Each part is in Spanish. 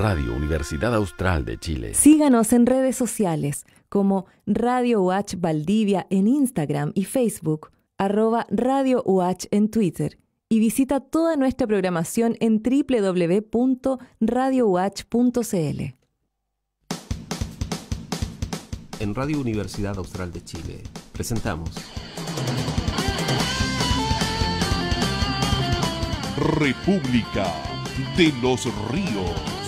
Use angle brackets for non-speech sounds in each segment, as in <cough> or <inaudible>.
Radio Universidad Austral de Chile. Síganos en redes sociales como Radio watch Valdivia en Instagram y Facebook, arroba Radio watch en Twitter y visita toda nuestra programación en www.radiouach.cl En Radio Universidad Austral de Chile presentamos República de los Ríos.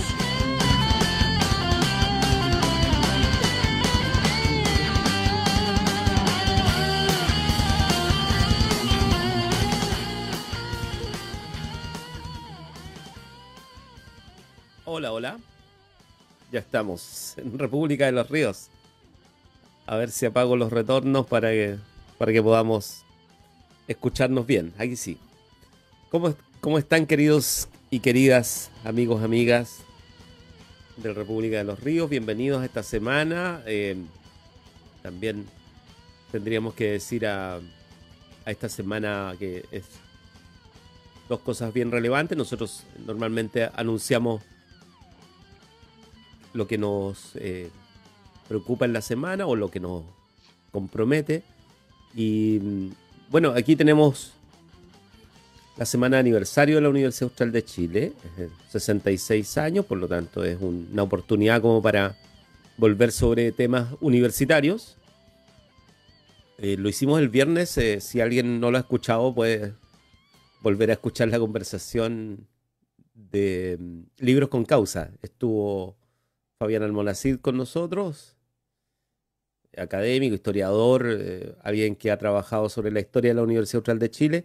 Hola, hola. Ya estamos en República de los Ríos. A ver si apago los retornos para que, para que podamos escucharnos bien. Aquí sí. ¿Cómo, ¿Cómo están queridos y queridas amigos, amigas de República de los Ríos? Bienvenidos a esta semana. Eh, también tendríamos que decir a, a esta semana que es dos cosas bien relevantes. Nosotros normalmente anunciamos lo que nos eh, preocupa en la semana o lo que nos compromete. Y mm, bueno, aquí tenemos la semana de aniversario de la Universidad Austral de Chile, 66 años, por lo tanto es una oportunidad como para volver sobre temas universitarios. Eh, lo hicimos el viernes, eh, si alguien no lo ha escuchado puede volver a escuchar la conversación de mm, Libros con Causa. Estuvo Fabián Almonacid con nosotros, académico, historiador, eh, alguien que ha trabajado sobre la historia de la Universidad Austral de Chile.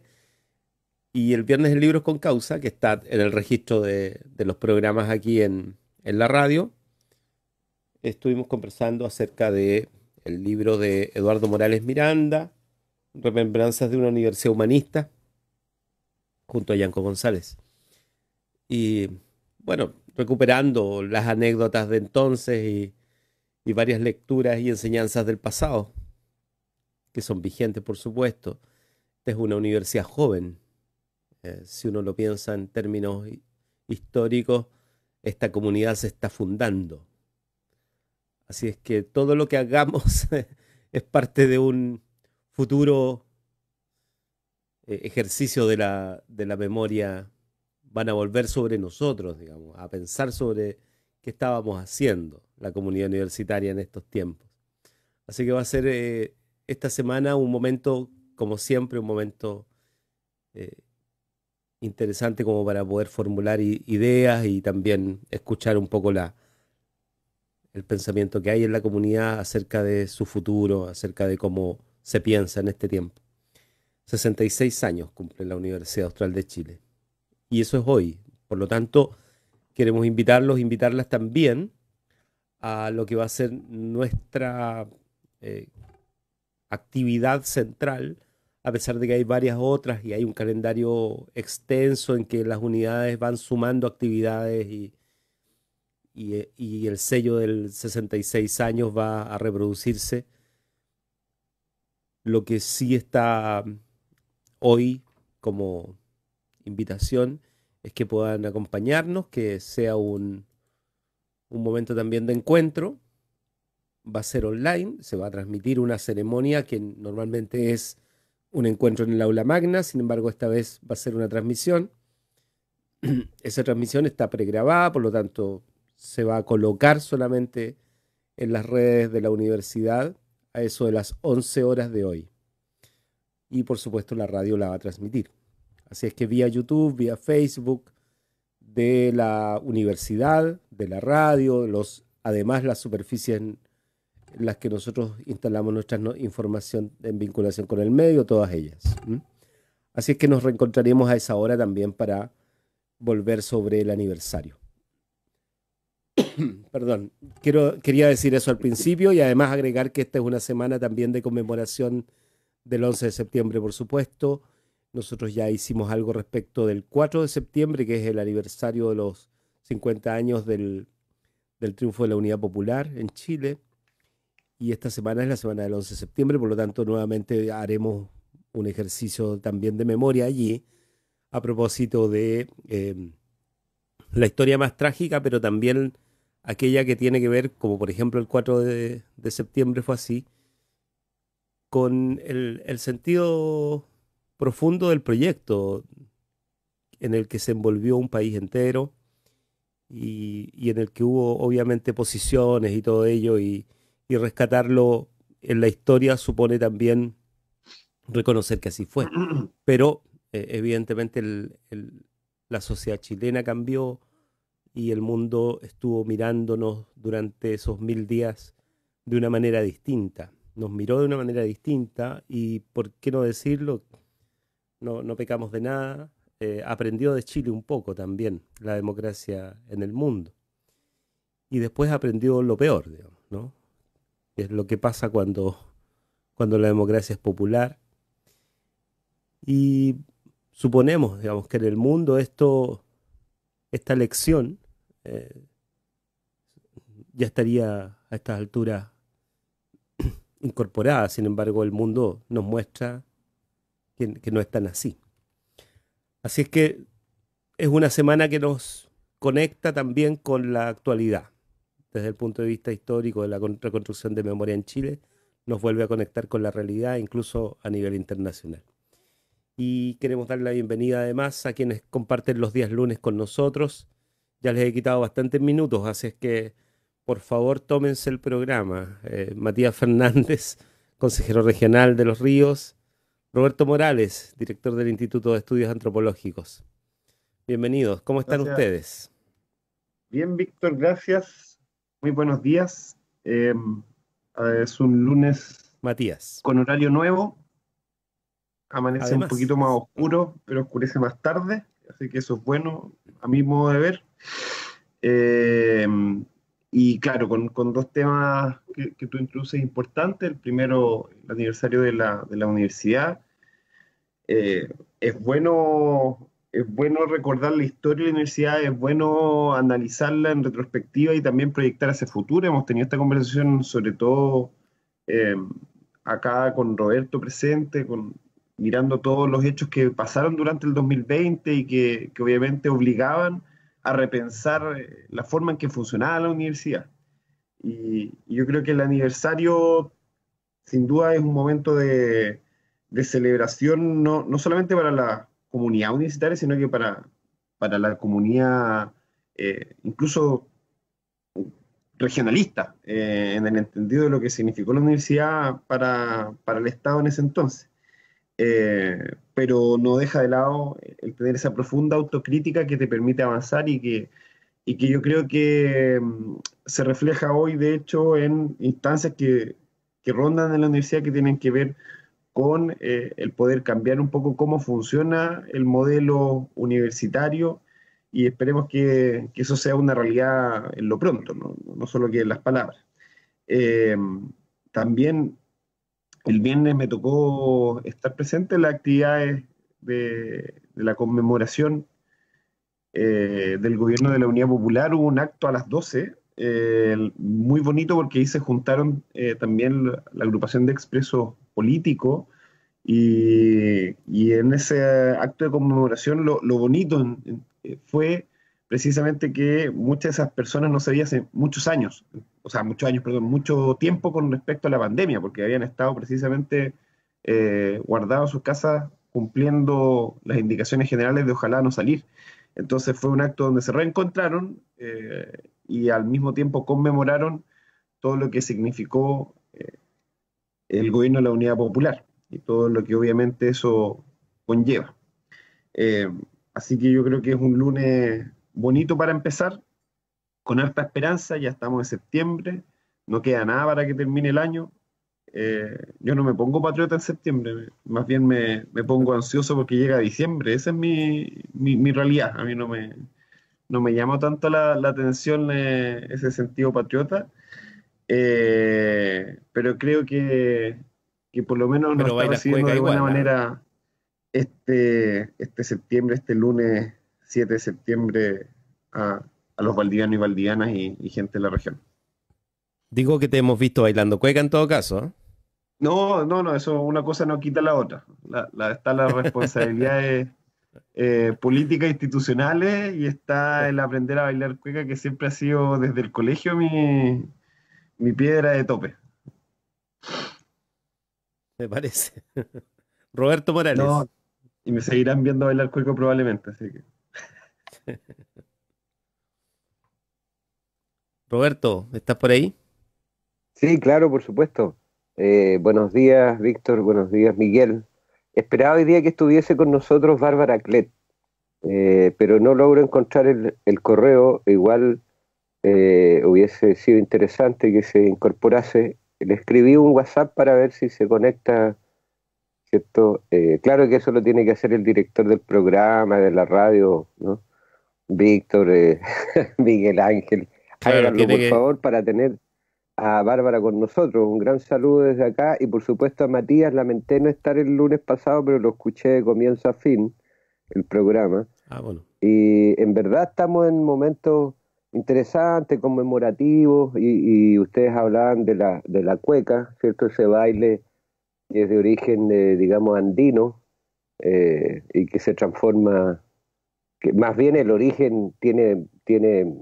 Y el viernes libro Libros con Causa, que está en el registro de, los programas aquí en, la radio, estuvimos conversando acerca de el libro de Eduardo Morales Miranda, Remembranzas de una Universidad Humanista, junto a Yanco González. Y bueno, recuperando las anécdotas de entonces y, varias lecturas y enseñanzas del pasado, que son vigentes, por supuesto. Esta es una universidad joven. Eh, si uno lo piensa en términos históricos, esta comunidad se está fundando. Así es que todo lo que hagamos <laughs> es parte de un futuro eh, ejercicio de la, de la memoria van a volver sobre nosotros, digamos, a pensar sobre qué estábamos haciendo la comunidad universitaria en estos tiempos. Así que va a ser eh, esta semana un momento, como siempre, un momento eh, interesante como para poder formular ideas y también escuchar un poco la, el pensamiento que hay en la comunidad acerca de su futuro, acerca de cómo se piensa en este tiempo. 66 años cumple la Universidad Austral de Chile y eso es hoy. Por lo tanto, queremos invitarlos, invitarlas también a lo que va a ser nuestra eh, actividad central, a pesar de que hay varias otras y hay un calendario extenso en que las unidades van sumando actividades y, y eh, el sello del 66 años va a reproducirse. Lo que sí está mm, hoy como invitación es que puedan acompañarnos, que sea un, un momento también de encuentro. Va a ser online, se va a transmitir una ceremonia que normalmente es un encuentro en el aula magna, sin embargo esta vez va a ser una transmisión. <clears throat> Esa transmisión está pregrabada, por lo tanto se va a colocar solamente en las redes de la universidad a eso de las 11 horas de hoy. Y por supuesto la radio la va a transmitir. Así es que vía YouTube, vía Facebook, de la universidad, de la radio, los, además las superficies en las que nosotros instalamos nuestra información en vinculación con el medio, todas ellas. Así es que nos reencontraremos a esa hora también para volver sobre el aniversario. <coughs> Perdón, quería decir eso al principio y además agregar que esta es una semana también de conmemoración del 11 de septiembre, por supuesto nosotros ya hicimos algo respecto del 4 de septiembre, que es el aniversario de los 50 años del, triunfo de la Unidad Popular en Chile. Y esta semana es la semana del 11 de septiembre, por lo tanto nuevamente haremos un ejercicio también de memoria allí a propósito de em, la historia más trágica, pero también aquella que tiene que ver, como por ejemplo el 4 de, septiembre fue así, con el, el sentido profundo del proyecto en el que se envolvió un país entero y, en el que hubo obviamente posiciones y todo ello y, rescatarlo en la historia supone también reconocer que así fue. <clears throat> Pero eh, evidentemente la sociedad chilena cambió y el mundo estuvo mirándonos durante esos mil días de una manera distinta. Nos miró de una manera distinta y, ¿por qué no decirlo? no, no pecamos de nada. Eh, aprendió de Chile un poco también la democracia en el mundo. Y después aprendió lo peor, digamos, ¿no? Es lo que pasa cuando, cuando la democracia es popular. Y suponemos, digamos, que en el mundo esto, esta lección eh, ya estaría a estas alturas <clears throat> incorporada. Sin embargo, el mundo nos muestra que, no están así. Así es que es una semana que nos conecta también con la actualidad. Desde el punto de vista histórico de la reconstrucción de memoria en Chile, nos vuelve a conectar con la realidad, incluso a nivel internacional. Y queremos dar la bienvenida además a quienes comparten los días lunes con nosotros. Ya les he quitado bastantes minutos, así es que por favor tómense el programa. Eh, Matías Fernández, consejero regional de Los Ríos, Roberto Morales, director del Instituto de Estudios Antropológicos. Bienvenidos, ¿cómo están ustedes? Bien, Víctor, gracias. Muy buenos días. Em, eh, es un lunes. Matías. Con horario nuevo. Amanece un poquito más oscuro, pero oscurece más tarde. Así que eso es bueno, a mi modo de ver. Eh, y claro, con, con dos temas que, que, tú introduces importantes. El primero, el aniversario de la, de la universidad. Eh, es, bueno, es bueno recordar la historia de la universidad, es bueno analizarla en retrospectiva y también proyectar hacia futuro. Hemos tenido esta conversación sobre todo eh, acá con Roberto presente, con, mirando todos los hechos que pasaron durante el 2020 y que, que obviamente obligaban a repensar eh, la forma en que funcionaba la universidad. Y, yo creo que el aniversario, sin duda, es un momento de, celebración, no, solamente para la comunidad universitaria, sino que para, para la comunidad eh, incluso regionalista, eh, en el entendido de lo que significó la universidad para el Estado en ese entonces. Eh, pero no deja de lado el tener esa profunda autocrítica que te permite avanzar y que, y que yo creo que mm, se refleja hoy, de hecho, en instancias que, que rondan en la universidad que tienen que ver con eh, el poder cambiar un poco cómo funciona el modelo universitario y esperemos que, que eso sea una realidad en lo pronto, no, no solo que en las palabras. Eh, también el viernes me tocó estar presente en las actividades de, la conmemoración eh, del gobierno de la Unidad Popular. Hubo un acto a las 12, eh, muy bonito porque ahí se juntaron eh, también la, agrupación de expresos políticos. Y, en ese acto de conmemoración lo, lo bonito fue precisamente que muchas de esas personas no se veían hace muchos años, o sea, muchos años, perdón, mucho tiempo con respecto a la pandemia, porque habían estado precisamente eh, guardados sus casas cumpliendo las indicaciones generales de ojalá no salir. Entonces fue un acto donde se reencontraron eh, y al mismo tiempo conmemoraron todo lo que significó eh, el gobierno de la Unidad Popular y todo lo que obviamente eso conlleva. así que yo creo que es un lunes bonito para empezar, con harta esperanza, ya estamos en septiembre, no queda nada para que termine el año. Eh, yo no me pongo patriota en septiembre, más bien me, pongo ansioso porque llega diciembre, esa es mi, mi, realidad, a mí no me, no me llama tanto la, atención eh, ese sentido patriota, eh, pero creo que, que, por lo menos nos está recibiendo de buena manera este, este septiembre, este lunes 7 de septiembre a, los valdianos y valdivianas y, gente de la región. Digo que te hemos visto bailando cueca en todo caso. ¿eh? No, no, no, eso una cosa no quita la otra. está la responsabilidad <laughs> de, eh, políticas e institucionales y está el aprender a bailar cueca, que siempre ha sido desde el colegio mi, piedra de tope. Me parece. <laughs> Roberto Morales. y me seguirán viendo bailar cueca probablemente, así que. <laughs> Roberto, ¿estás por ahí? Sí, claro, por supuesto. Eh, buenos días, Víctor. Buenos días, Miguel. Esperaba hoy día que estuviese con nosotros Bárbara Clet, eh, pero no logro encontrar el, correo. Igual eh, hubiese sido interesante que se incorporase. Le escribí un WhatsApp para ver si se conecta, ¿cierto? claro que eso lo tiene que hacer el director del programa, de la radio, ¿no? Víctor, eh, <laughs> Miguel Ángel, por favor para tener a Bárbara con nosotros. Un gran saludo desde acá y por supuesto a Matías, lamenté no estar el lunes pasado, pero lo escuché de comienzo a fin, el programa. Ah, y en verdad estamos en momentos interesantes, conmemorativos, y, ustedes hablaban de la, de la cueca, ¿cierto? Ese baile es de origen, eh, digamos, andino eh, y que se transforma que más bien el origen tiene, tiene,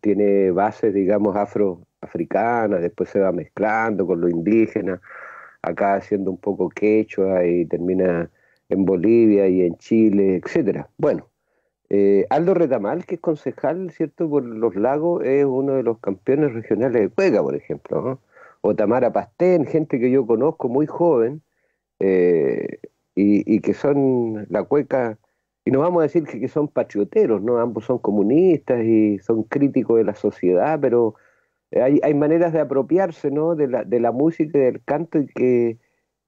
tiene bases, digamos, afroafricanas, después se va mezclando con lo indígena, acá haciendo un poco quechua y termina en Bolivia y en Chile, etcétera. Bueno, eh, Aldo Retamal, que es concejal, ¿cierto?, por los lagos, es uno de los campeones regionales de Cueca, por ejemplo, Otamara o Tamara Pastén, gente que yo conozco muy joven, eh, y, que son la cueca y no vamos a decir que, son patrioteros, ¿no? Ambos son comunistas y son críticos de la sociedad, pero hay, maneras de apropiarse, ¿no? De la, música y del canto y que,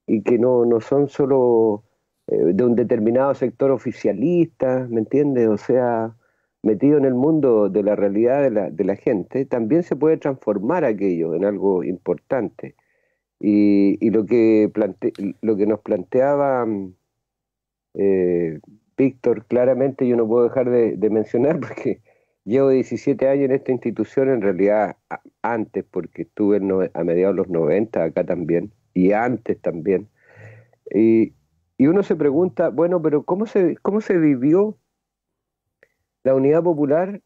y que no, son solo eh, de un determinado sector oficialista, ¿me entiendes? O sea, metido en el mundo de la realidad de la, gente, también se puede transformar aquello en algo importante. Y, lo, que plante, lo que nos planteaba... Mm, eh, Víctor, claramente yo no puedo dejar de, mencionar porque llevo 17 años en esta institución, en realidad antes, porque estuve a mediados de los 90 acá también, y antes también. Y, uno se pregunta, bueno, pero ¿cómo se, cómo se vivió la unidad popular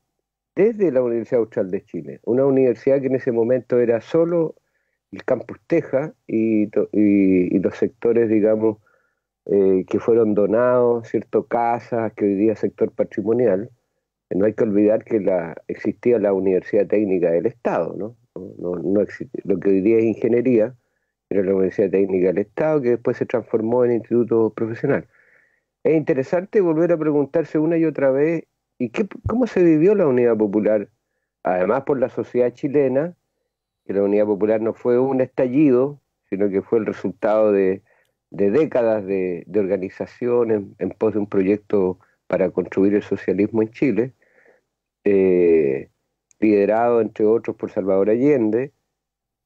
desde la Universidad Austral de Chile, una universidad que en ese momento era solo el campus Teja y los sectores, digamos, eh, que fueron donados, ¿cierto? Casas, que hoy día es sector patrimonial. Eh, no hay que olvidar que la, existía la Universidad Técnica del Estado, ¿no? No, Lo que hoy día es ingeniería era la Universidad Técnica del Estado, que después se transformó en instituto profesional. Es interesante volver a preguntarse una y otra vez, ¿y qué, cómo se vivió la Unidad Popular? Además por la sociedad chilena, que la Unidad Popular no fue un estallido, sino que fue el resultado de de décadas de, de organización en, pos de un proyecto para construir el socialismo en Chile, eh, liderado entre otros por Salvador Allende,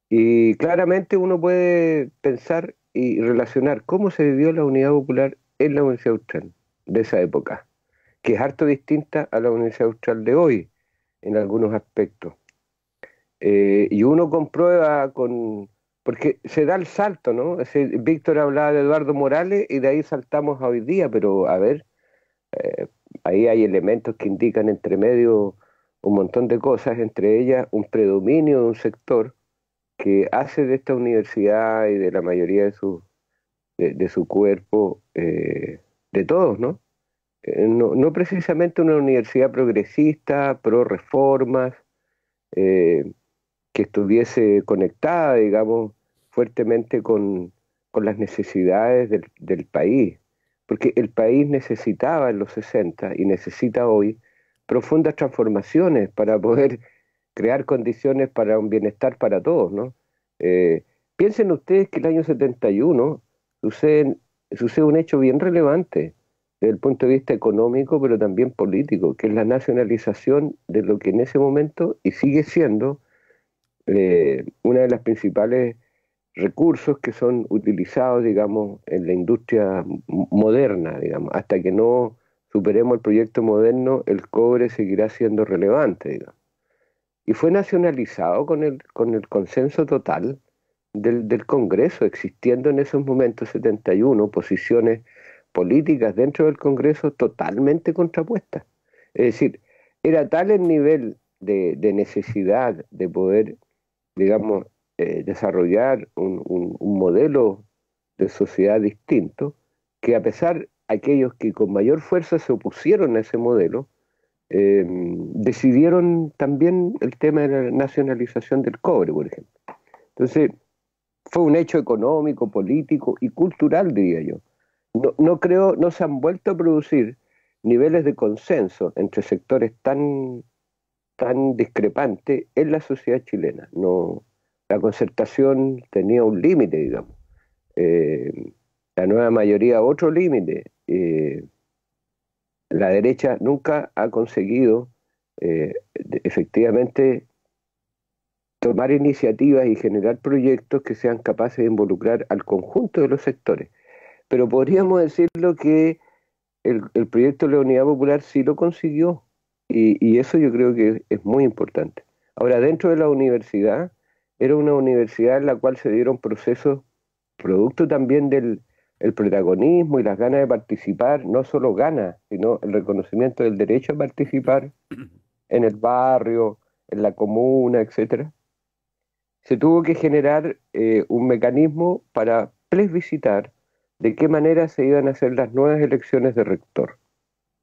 y claramente uno puede pensar y relacionar cómo se vivió la unidad popular en la Universidad Austral de esa época, que es harto distinta a la Universidad Austral de hoy en algunos aspectos. Eh, y uno comprueba con, porque se da el salto, ¿no? Víctor hablaba de Eduardo Morales y de ahí saltamos a hoy día, pero a ver, eh, ahí hay elementos que indican entre medio un montón de cosas, entre ellas un predominio de un sector que hace de esta universidad y de la mayoría de su, de, su cuerpo, eh, de todos, eh, ¿no? ¿no? precisamente una universidad progresista, pro reformas, que estuviese conectada, digamos, fuertemente con, las necesidades del, país, porque el país necesitaba en los 60 y necesita hoy profundas transformaciones para poder crear condiciones para un bienestar para todos, eh, piensen ustedes que el año 71 sucede, sucede un hecho bien relevante desde el punto de vista económico, pero también político, que es la nacionalización de lo que en ese momento, y sigue siendo, eh, una de las principales recursos que son utilizados, digamos, en la industria moderna, digamos, hasta que no superemos el proyecto moderno, el cobre seguirá siendo relevante, digamos. Y fue nacionalizado con el, con el consenso total del, del Congreso, existiendo en esos momentos 71 posiciones políticas dentro del Congreso totalmente contrapuestas. Es decir, era tal el nivel de, de necesidad de poder, digamos, eh, desarrollar un, modelo de sociedad distinto, que a pesar aquellos que con mayor fuerza se opusieron a ese modelo, eh, decidieron también el tema de la nacionalización del cobre, por ejemplo. Entonces, fue un hecho económico, político y cultural, diría yo. No, no creo, no se han vuelto a producir niveles de consenso entre sectores tan, tan discrepantes en la sociedad chilena. No, la concertación tenía un límite, digamos. Eh, la nueva mayoría otro límite. Eh, la derecha nunca ha conseguido eh, efectivamente tomar iniciativas y generar proyectos que sean capaces de involucrar al conjunto de los sectores. Pero podríamos decirlo que el, proyecto de la Unidad Popular sí lo consiguió y eso yo creo que es muy importante. Ahora, dentro de la universidad, era una universidad en la cual se dieron procesos, producto también del protagonismo y las ganas de participar, no solo ganas, sino el reconocimiento del derecho a participar <clears throat> en el barrio, en la comuna, etcétera, se tuvo que generar eh, un mecanismo para previsitar de qué manera se iban a hacer las nuevas elecciones de rector.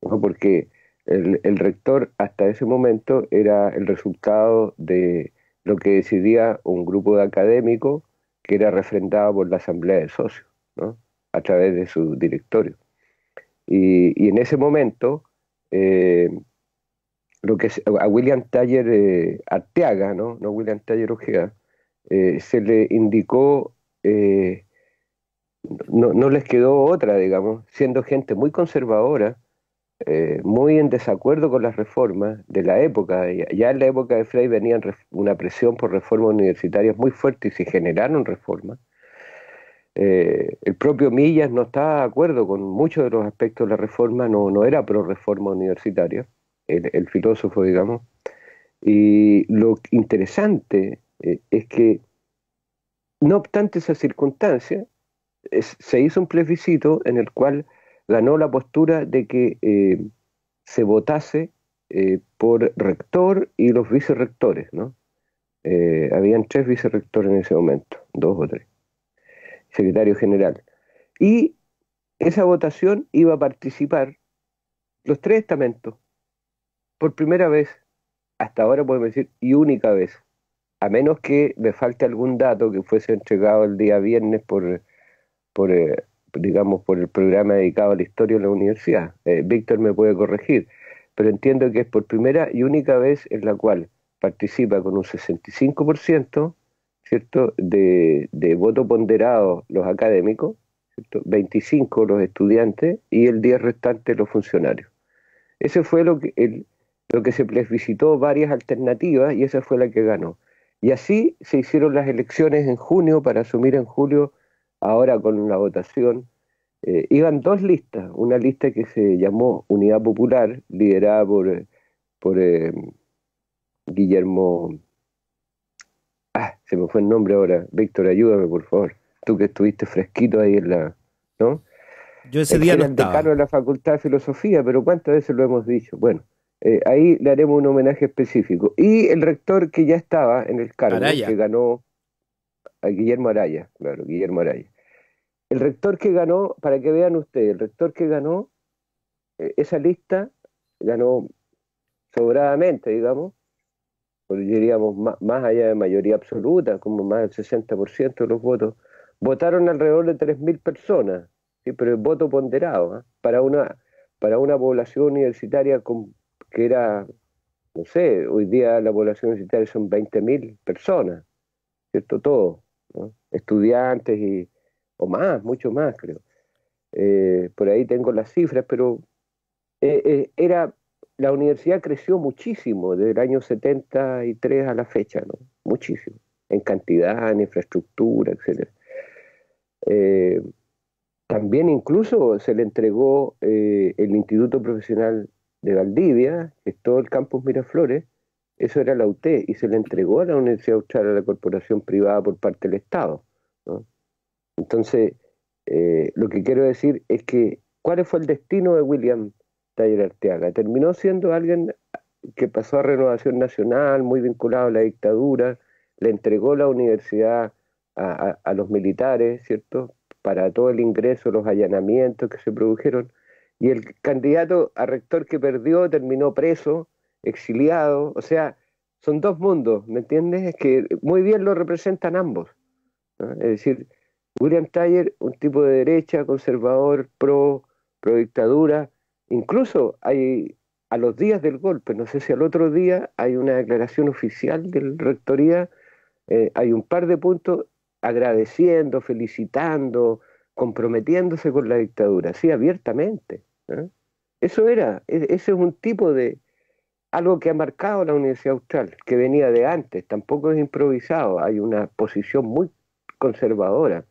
Porque el, rector hasta ese momento era el resultado de lo que decidía un grupo de académicos que era refrendado por la asamblea de socios, a través de su directorio. Y, en ese momento, eh, lo que a William Taller eh, Arteaga, ¿no? no William Taller Ojeda, eh, se le indicó, no les quedó otra, digamos, siendo gente muy conservadora, eh, muy en desacuerdo con las reformas de la época. Ya en la época de Frey venían una presión por reformas universitarias muy fuerte y se generaron reformas. Eh, el propio Millas no estaba de acuerdo con muchos de los aspectos de la reforma, no, no era pro reforma universitaria, el, filósofo, digamos. Y lo interesante eh, es que, no obstante esa circunstancia, se hizo un plebiscito en el cual ganó la postura de que eh, se votase eh, por rector y los vicerrectores, ¿no? Eh, habían tres vicerrectores en ese momento, dos o tres, secretario general. Y esa votación iba a participar los tres estamentos, por primera vez, hasta ahora podemos decir, y única vez, a menos que me falte algún dato que fuese entregado el día viernes por, por digamos, por el programa dedicado a la historia de la universidad. Eh, Víctor me puede corregir, pero entiendo que es por primera y única vez en la cual participa con un 65%, ¿cierto?, de, de voto ponderado los académicos, 25 los estudiantes y el 10 restante los funcionarios. Ese fue lo que, lo que se visitó varias alternativas y esa fue la que ganó. Y así se hicieron las elecciones en junio para asumir en julio ahora con la votación, eh, iban dos listas, una lista que se llamó Unidad Popular, liderada por, por eh, Guillermo, ah, se me fue el nombre ahora, Víctor, ayúdame por favor, tú que estuviste fresquito ahí en la, ¿no? Yo ese día no estaba. decano de la Facultad de Filosofía, pero cuántas veces lo hemos dicho, bueno, eh, ahí le haremos un homenaje específico. Y el rector que ya estaba en el cargo, que ganó a Guillermo Araya, claro, Guillermo Araya. El rector que ganó, para que vean ustedes, el rector que ganó eh, esa lista, ganó sobradamente, digamos, diríamos más, allá de mayoría absoluta, como más del 60% de los votos, votaron alrededor de 3.000 personas, pero el voto ponderado, ¿ah? para, una, para una población universitaria que era, no sé, hoy día la población universitaria son 20.000 personas, ¿cierto? Todos, estudiantes y, o más, mucho más creo. Eh, por ahí tengo las cifras, pero eh, eh, era la universidad creció muchísimo desde el año 73 a la fecha, ¿no? Muchísimo, en cantidad, en infraestructura, etc. también incluso se le entregó el Instituto Profesional de Valdivia, que es todo el campus Miraflores, eso era la UT, y se le entregó a la Universidad Austral a la corporación privada por parte del Estado, ¿no? Entonces, eh, lo que quiero decir es que, ¿cuál fue el destino de William Taylor Arteaga? Terminó siendo alguien que pasó a Renovación Nacional, muy vinculado a la dictadura, le entregó la universidad a, los militares, ¿cierto? Para todo el ingreso, los allanamientos que se produjeron. Y el candidato a rector que perdió terminó preso, exiliado. O sea, son dos mundos, ¿me entiendes? Es que muy bien lo representan ambos. Es decir, William Tyler, un tipo de derecha, conservador, pro, pro dictadura. Incluso hay, a los días del golpe, no sé si al otro día, hay una declaración oficial de la rectoría, eh, hay un par de puntos agradeciendo, felicitando, comprometiéndose con la dictadura, sí, abiertamente. ¿eh? Eso era, e, ese es un tipo de, algo que ha marcado la Universidad Austral, que venía de antes, tampoco es improvisado, hay una posición muy conservadora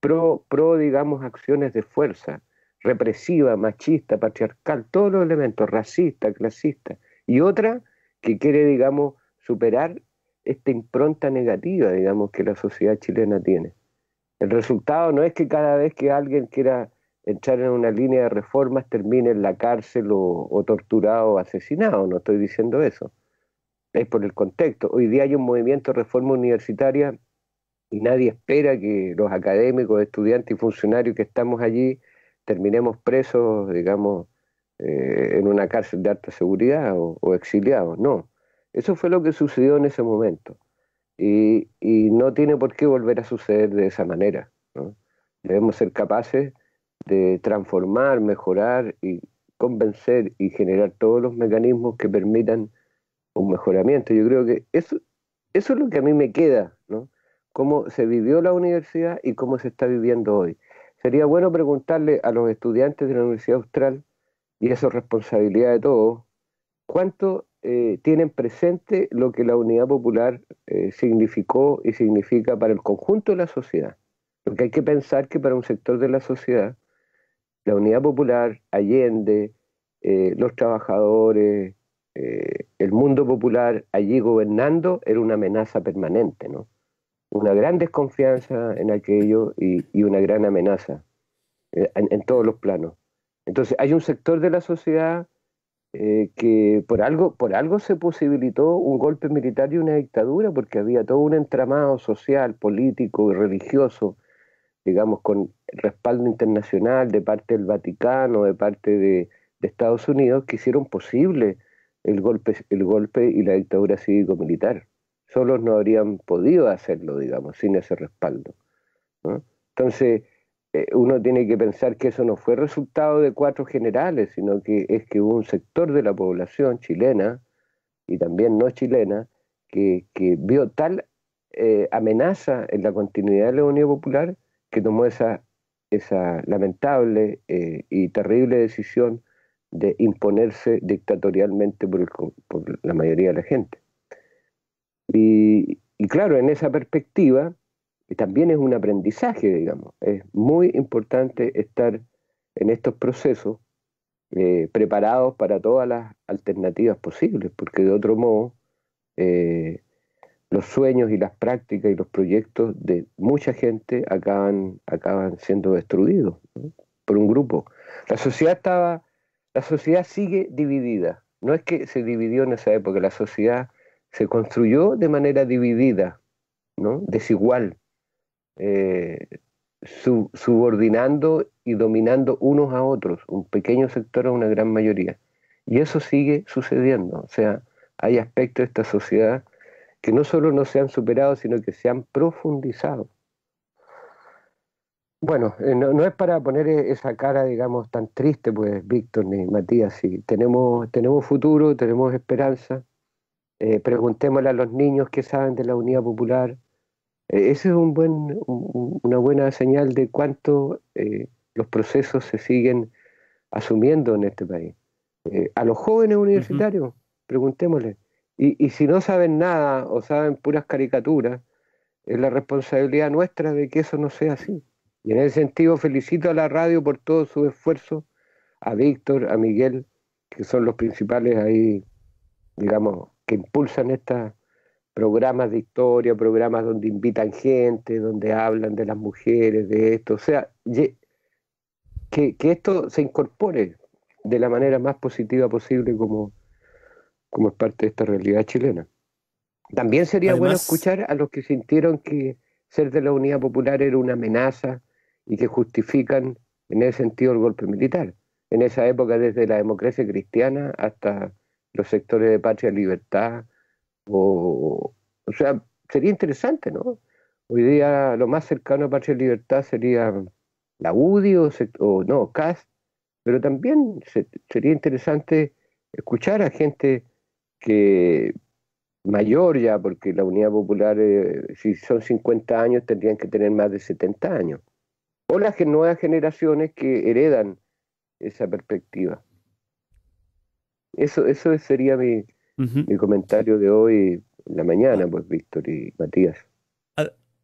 pro, digamos, acciones de fuerza, represiva, machista, patriarcal, todos los elementos, racista, clasista, y otra que quiere, digamos, superar esta impronta negativa, digamos, que la sociedad chilena tiene. El resultado no es que cada vez que alguien quiera entrar en una línea de reformas termine en la cárcel o, o torturado o asesinado, no estoy diciendo eso. Es por el contexto. Hoy día hay un movimiento de reforma universitaria y nadie espera que los académicos, estudiantes y funcionarios que estamos allí terminemos presos, digamos, eh, en una cárcel de alta seguridad o, exiliados. No, eso fue lo que sucedió en ese momento. Y, no tiene por qué volver a suceder de esa manera. Debemos ser capaces de transformar, mejorar y convencer y generar todos los mecanismos que permitan un mejoramiento. Yo creo que eso, eso es lo que a mí me queda, ¿no? cómo se vivió la universidad y cómo se está viviendo hoy. Sería bueno preguntarle a los estudiantes de la Universidad Austral, y eso es responsabilidad de todos, cuánto eh, tienen presente lo que la unidad popular eh, significó y significa para el conjunto de la sociedad. Porque hay que pensar que para un sector de la sociedad, la unidad popular, Allende, eh, los trabajadores, el mundo popular allí gobernando era una amenaza permanente, ¿no? una gran desconfianza en aquello y, una gran amenaza eh, en, todos los planos. Entonces hay un sector de la sociedad eh, que por algo, por algo se posibilitó un golpe militar y una dictadura, porque había todo un entramado social, político y religioso, digamos, con respaldo internacional de parte del Vaticano, de parte de, de Estados Unidos, que hicieron posible el golpe, el golpe y la dictadura cívico-militar solos no habrían podido hacerlo, digamos, sin ese respaldo. Entonces, eh, uno tiene que pensar que eso no fue resultado de cuatro generales, sino que es que hubo un sector de la población chilena y también no chilena que, vio tal eh, amenaza en la continuidad de la Unión Popular que tomó esa, esa lamentable eh, y terrible decisión de imponerse dictatorialmente por la mayoría de la gente. Y, claro, en esa perspectiva también es un aprendizaje, digamos. Es muy importante estar en estos procesos eh, preparados para todas las alternativas posibles, porque de otro modo eh, los sueños y las prácticas y los proyectos de mucha gente acaban, acaban siendo destruidos por un grupo. La sociedad estaba, la sociedad sigue dividida. No es que se dividió en esa época, la sociedad se construyó de manera dividida, ¿no? desigual, eh, subordinando y dominando unos a otros, un pequeño sector a una gran mayoría. Y eso sigue sucediendo. O sea, hay aspectos de esta sociedad que no solo no se han superado, sino que se han profundizado. Bueno, eh, no, es para poner e-, esa cara, digamos, tan triste, pues, Víctor ni Matías, Si tenemos, tenemos futuro, tenemos esperanza, eh, preguntémosle a los niños que saben de la Unidad Popular. Eh, esa es una buena señal de cuánto eh, los procesos se siguen asumiendo en este país. a los jóvenes universitarios, preguntémosle. y si no saben nada o saben puras caricaturas, es la responsabilidad nuestra de que eso no sea así. Y en ese sentido felicito a la radio por todo su esfuerzo, a Víctor, a Miguel, que son los principales ahí, digamos, que impulsan estos programas de historia, programas donde invitan gente, donde hablan de las mujeres, de esto, o sea, que, que esto se incorpore de la manera más positiva posible como, como es parte de esta realidad chilena. También sería bueno escuchar a los que sintieron que ser de la Unidad Popular era una amenaza y que justifican en ese sentido el golpe militar. En esa época, desde la democracia cristiana hasta los sectores de Patria Libertad, o, o sea, sería interesante, ¿no? Hoy día lo más cercano a Patria Libertad sería la UDI o, no, CAS, pero también sería interesante escuchar a gente que mayor ya, porque la Unidad Popular, eh, si son 50 años, tendrían que tener más de 70 años. O las nuevas generaciones que heredan esa perspectiva. Eso, sería mi, comentario de hoy, en la mañana, pues, Víctor y Matías.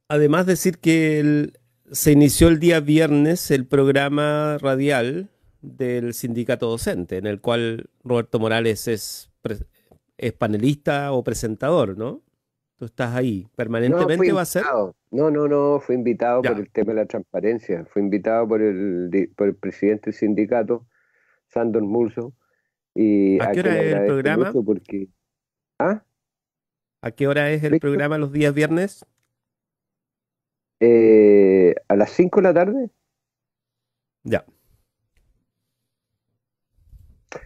Además, decir que se inició el día viernes el programa radial del sindicato docente, en el cual Roberto Morales es, panelista o presentador, ¿no? Tú estás ahí, permanentemente va a ser. No, no, no, fue invitado por el tema de la transparencia, Fue invitado por el, por el presidente del sindicato, Sandor Murso, eh, ¿Ah? ¿A qué hora es el programa? ¿A qué hora es el programa los días viernes? Eh, a las 5 de la tarde. Ya.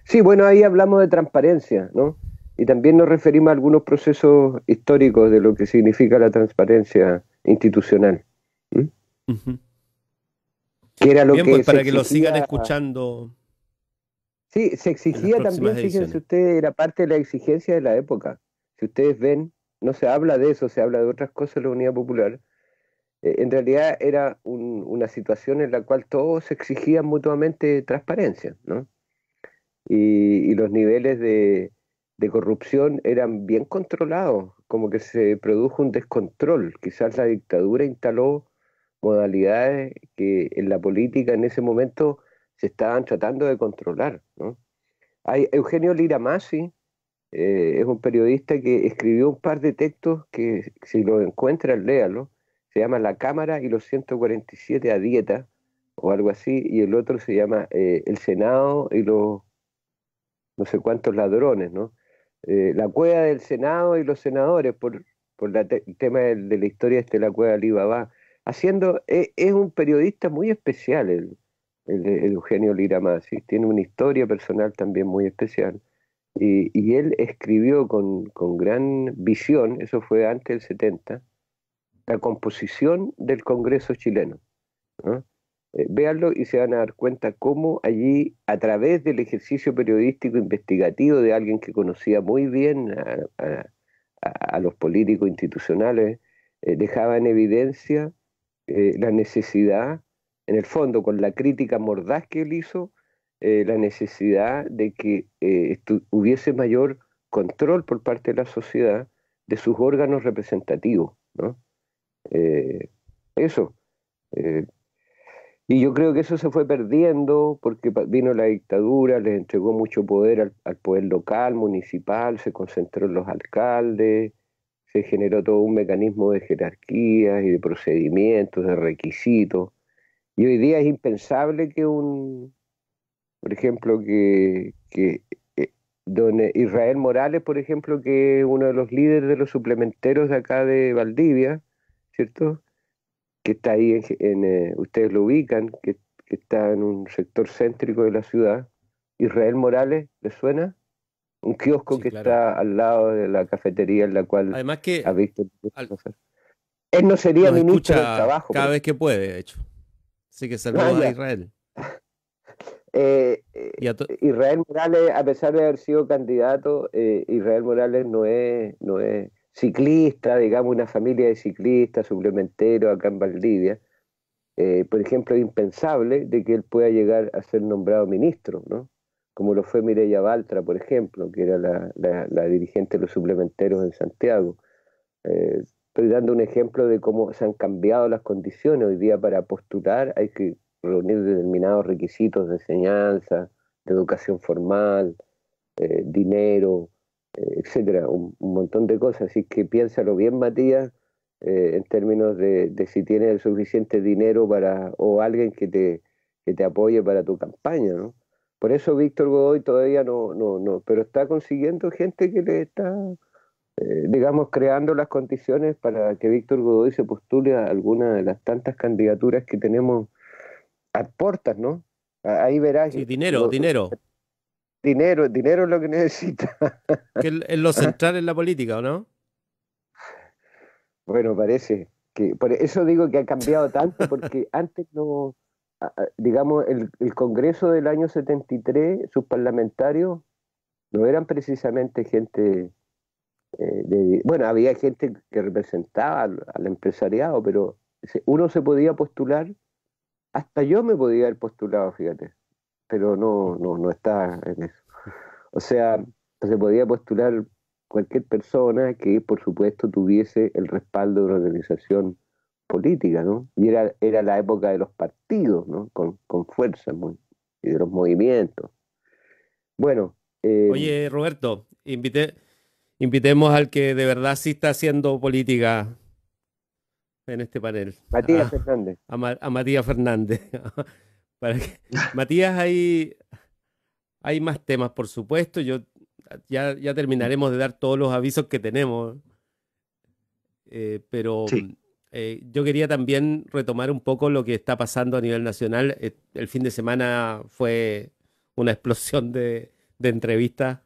Sí, bueno, ahí hablamos de transparencia, ¿no? Y también nos referimos a algunos procesos históricos de lo que significa la transparencia institucional. Pues, para que lo sigan escuchando. Sí, se exigía también, fíjense ustedes, era parte de la exigencia de la época. Si ustedes ven, no se habla de eso, se habla de otras cosas en la Unidad Popular. Eh, en realidad era una situación en la cual todos exigían mutuamente transparencia, ¿no? Y, los niveles de corrupción eran bien controlados, como que se produjo un descontrol. Quizás la dictadura instaló modalidades que en la política en ese momento se estaban tratando de controlar. ¿no? Hay Eugenio Lira eh, es un periodista que escribió un par de textos que si lo encuentran, léalo. Se llama La Cámara y los 147 a dieta o algo así, y el otro se llama eh, El Senado y los no sé cuántos ladrones, ¿no? Eh, la cueva del Senado y los senadores, por, por el tema de, la historia este, la cueva de va Haciendo, es, un periodista muy especial, el, el Eugenio Lira tiene una historia personal también muy especial. Y, él escribió con, gran visión, eso fue antes del 70, la composición del Congreso chileno. Eh, y se van a dar cuenta cómo allí, a través del ejercicio periodístico investigativo de alguien que conocía muy bien a, los políticos institucionales, eh, dejaba en evidencia eh, la necesidad en el fondo, con la crítica mordaz que él hizo, eh, la necesidad de que eh, hubiese mayor control por parte de la sociedad de sus órganos representativos. ¿no? Eh, eso. y yo creo que eso se fue perdiendo porque vino la dictadura, les entregó mucho poder al, al poder local, municipal, se concentró en los alcaldes, se generó todo un mecanismo de jerarquías y de procedimientos, de requisitos y hoy día es impensable que un, por ejemplo, que, eh, don Israel Morales, por ejemplo, que es uno de los líderes de los suplementeros de acá de Valdivia, ¿cierto? Que está ahí, en, eh, ustedes lo ubican, que, está en un sector céntrico de la ciudad. Israel Morales, ¿le suena? un kiosco que está al lado de la cafetería en la cual además que él no sería ministro del trabajo cada vez que puede de hecho Así que saludos a Israel. <laughs> Eh, eh, Israel Morales, a pesar de haber sido candidato, eh, Israel Morales no es, ciclista, digamos, una familia de ciclistas, suplementeros acá en Valdivia. por ejemplo, es impensable de que él pueda llegar a ser nombrado ministro, ¿no? como lo fue Mireya Baltra, por ejemplo, que era la, la dirigente de los suplementeros en Santiago. Estoy dando un ejemplo de cómo se han cambiado las condiciones. Hoy día para postular hay que reunir determinados requisitos de enseñanza, de educación formal, eh, dinero, eh, etcétera, un, montón de cosas. Así que piénsalo bien, Matías, eh, en términos de, si tienes el suficiente dinero para o alguien que te, que te apoye para tu campaña, ¿no? Por eso Víctor Godoy todavía no, no, no, pero está consiguiendo gente que le está eh, digamos, creando las condiciones para que Víctor Godoy se postule a alguna de las tantas candidaturas que tenemos a puertas, ¿no? Ahí verás. Y dinero, dinero. Dinero, dinero es lo que <laughs> necesita. que es lo central en la política, ¿o no? Bueno, parece que. Por eso digo que ha cambiado tanto, porque <laughs> antes no. Digamos, el Congreso del año 73, sus parlamentarios no eran precisamente gente eh, bueno, había gente que representaba al, empresariado, pero uno se podía postular, hasta yo me podía haber postulado, fíjate, pero no, no, no está en eso. O sea, se podía postular cualquier persona que, por supuesto, tuviese el respaldo de una organización política, ¿no? Y era, era la época de los partidos, ¿no? Con, fuerza y de los movimientos. Bueno. Eh, Oye, Roberto, invité invitemos al que de verdad sí está haciendo política en este panel. Matías ah, Fernández. A, Matías Fernández. <laughs> Matías, hay, hay más temas, por supuesto. Yo ya, terminaremos de dar todos los avisos que tenemos. Eh, pero eh, yo quería también retomar un poco lo que está pasando a nivel nacional. Eh, el fin de semana fue una explosión de, de entrevistas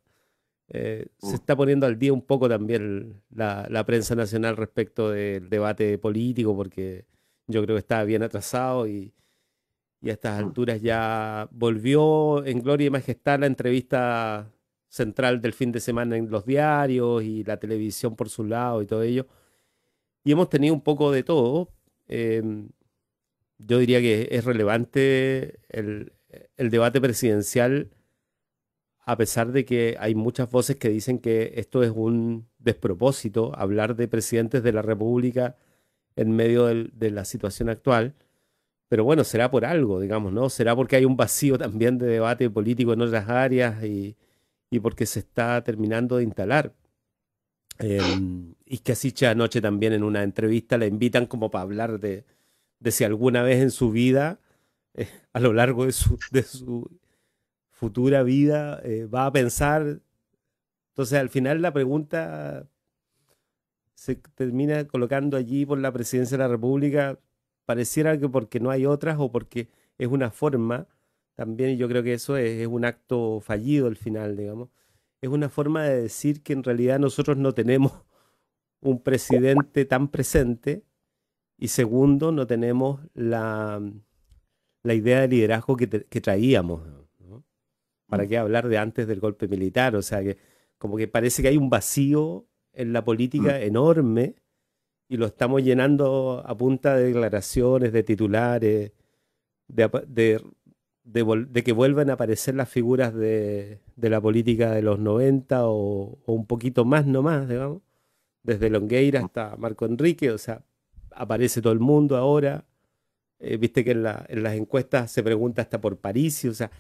eh, se mm. está poniendo al día un poco también la, prensa nacional respecto del debate político, porque yo creo que está bien atrasado y, a estas mm. alturas ya volvió en gloria y majestad la entrevista central del fin de semana en los diarios y la televisión por su lado y todo ello. Y hemos tenido un poco de todo. Em, yo diría que es relevante el debate presidencial a pesar de que hay muchas voces que dicen que esto es un despropósito, hablar de presidentes de la República en medio de la situación actual. Pero bueno, será por algo, digamos, ¿no? Será porque hay un vacío también de debate político en otras áreas y, porque se está terminando de instalar. Em, y que así anoche también en una entrevista la invitan como para hablar de, si alguna vez en su vida, eh, a lo largo de su, de su futura vida eh, va a pensar. Entonces, al final la pregunta se termina colocando allí por la presidencia de la República, pareciera que porque no hay otras o porque es una forma, también yo creo que eso es, un acto fallido al final, digamos, es una forma de decir que en realidad nosotros no tenemos un presidente tan presente y segundo, no tenemos la, la idea de liderazgo que traíamos. ¿Para mm. qué hablar de antes del golpe militar? O sea, que como que parece que hay un vacío en la política mm. enorme y lo estamos llenando a punta de declaraciones, de titulares, de, de, de, que vuelvan a aparecer las figuras de, la política de los 90 o, un poquito más nomás, digamos, desde Longueira mm. hasta Marco Enrique, o sea, aparece todo el mundo ahora. Eh, viste que en, en, las encuestas se pregunta hasta por París, o sea,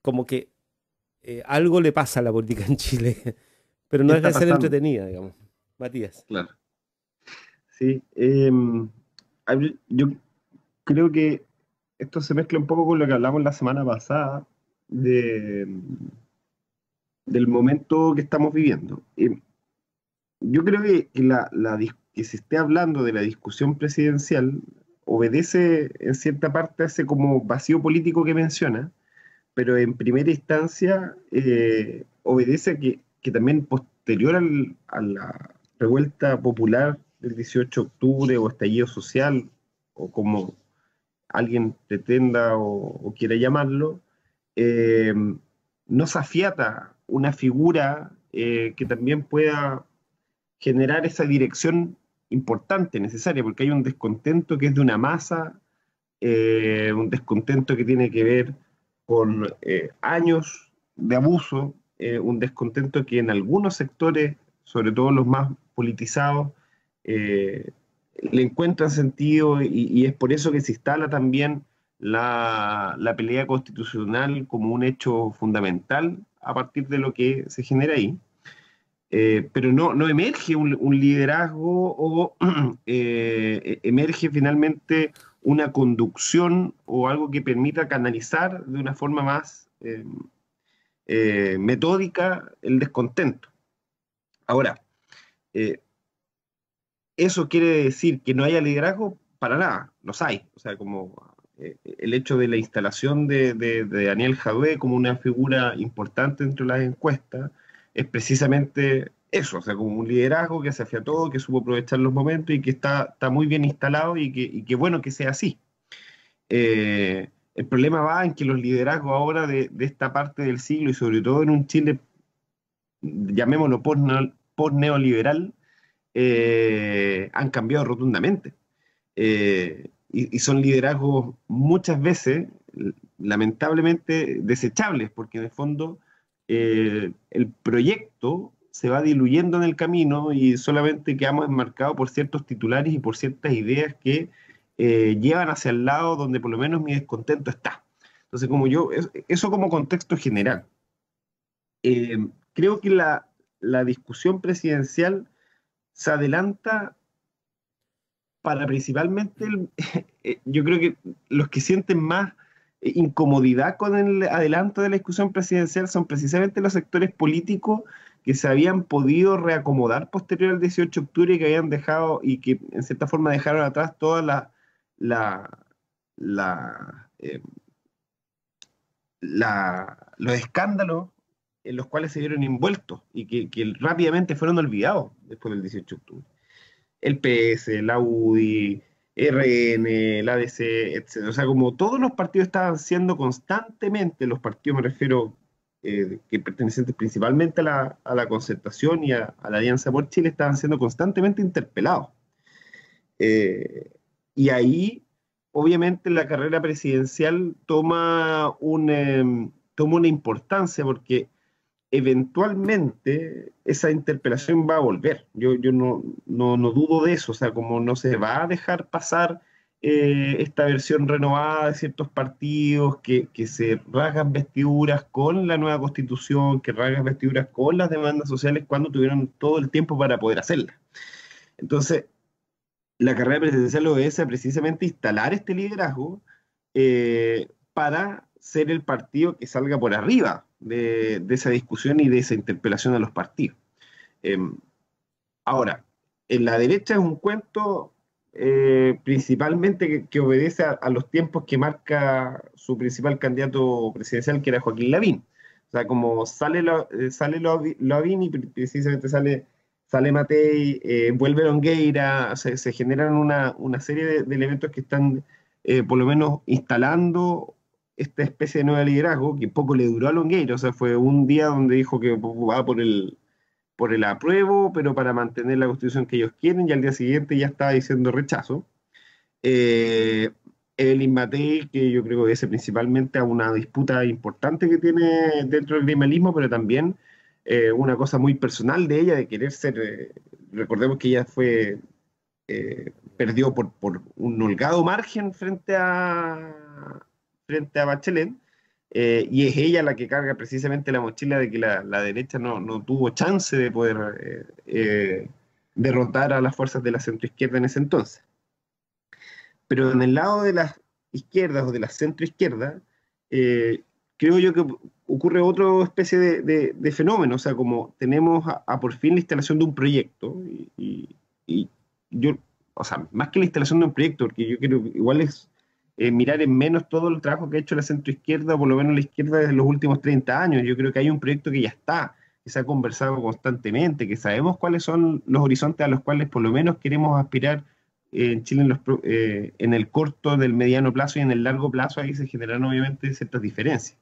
como que eh, algo le pasa a la política en Chile, <laughs> pero no es de ser entretenida, digamos. Matías. Claro. Sí, em, yo creo que esto se mezcla un poco con lo que hablamos la semana pasada del momento que estamos viviendo. Em, yo creo que, la, que se esté hablando de la discusión presidencial obedece en cierta parte a ese como vacío político que menciona, pero en primera instancia eh, obedece que, también posterior al, a la revuelta popular del 18 de octubre o estallido social, o como alguien pretenda o, quiera llamarlo, eh, nos afiata una figura eh, que también pueda generar esa dirección importante, necesaria, porque hay un descontento que es de una masa, eh, un descontento que tiene que ver con eh, años de abuso, eh, un descontento que en algunos sectores, sobre todo los más politizados, eh, le encuentran sentido y, es por eso que se instala también la, pelea constitucional como un hecho fundamental a partir de lo que se genera ahí. pero no, no emerge un, un liderazgo o <clears throat> emerge finalmente una conducción o algo que permita canalizar de una forma más eh, eh, metódica el descontento. Ahora, eh, ¿eso quiere decir que no haya liderazgo? Para nada, los hay. O sea, como el hecho de la instalación de, Daniel Javé como una figura importante dentro de las encuestas es precisamente eso, o sea, como un liderazgo que se hacía todo, que supo aprovechar los momentos y que está, muy bien instalado y que, y bueno que sea así. Eh, el problema va en que los liderazgos ahora de, esta parte del siglo y sobre todo en un Chile, llamémoslo post-neoliberal, eh, han cambiado rotundamente. Eh, y, y, son liderazgos muchas veces, lamentablemente, desechables, porque en el fondo el proyecto se va diluyendo en el camino y solamente quedamos enmarcados por ciertos titulares y por ciertas ideas que eh, llevan hacia el lado donde por lo menos mi descontento está. Entonces, como yo, eso como contexto general. Eh, creo que la, la discusión presidencial se adelanta para principalmente, <laughs> eh, yo creo que los que sienten más incomodidad con el adelanto de la discusión presidencial son precisamente los sectores políticos que se habían podido reacomodar posterior al 18 de octubre y que habían dejado y que en cierta forma dejaron atrás toda la, eh, los escándalos en los cuales se vieron envueltos y que, rápidamente fueron olvidados después del 18 de octubre. El PS, la UDI, RN, la ADC, etc. O sea, como todos los partidos estaban siendo constantemente, los partidos me refiero eh, que pertenecientes principalmente a la, concertación y a, la Alianza por Chile, estaban siendo constantemente interpelados. Eh, y ahí, obviamente, la carrera presidencial toma, em, toma una importancia porque eventualmente esa interpelación va a volver. Yo, no, dudo de eso, o sea, como no se va a dejar pasar eh, esta versión renovada de ciertos partidos que, se rasgan vestiduras con la nueva constitución, que rasgan vestiduras con las demandas sociales cuando tuvieron todo el tiempo para poder hacerla. Entonces, la carrera presidencial es precisamente instalar este liderazgo eh, para ser el partido que salga por arriba de, esa discusión y de esa interpelación a los partidos. Em, ahora, en la derecha es un cuento eh, principalmente que, obedece a, los tiempos que marca su principal candidato presidencial, que era Joaquín Lavín. O sea, como sale, eh, sale Lavín y precisamente sale, sale Matei, eh, vuelve Longueira, se, generan una, una serie de, de, elementos que están eh, por lo menos instalando esta especie de nuevo liderazgo que poco le duró a Longueira. O sea, fue un día donde dijo que va por el por el apruebo, pero para mantener la constitución que ellos quieren, y al día siguiente ya estaba diciendo rechazo. El eh, Evelyn que yo creo que es principalmente a una disputa importante que tiene dentro del gremialismo, pero también eh, una cosa muy personal de ella, de querer ser, eh, recordemos que ella fue, perdió por, un holgado margen frente a, frente a Bachelet, eh, y es ella la que carga precisamente la mochila de que la, la derecha no, no, tuvo chance de poder eh, eh, derrotar a las fuerzas de la centroizquierda en ese entonces. Pero en el lado de las izquierdas o de la centroizquierda, creo yo que ocurre otra especie de, de, fenómeno, o sea, como tenemos a, por fin la instalación de un proyecto, y, y, y yo, o sea, más que la instalación de un proyecto, porque yo creo que igual es eh, mirar en menos todo el trabajo que ha hecho la centroizquierda, o por lo menos la izquierda desde los últimos 30 años. Yo creo que hay un proyecto que ya está, que se ha conversado constantemente, que sabemos cuáles son los horizontes a los cuales por lo menos queremos aspirar eh, en Chile en, los, eh, en el corto, del mediano plazo y en el largo plazo, ahí se generan obviamente ciertas diferencias.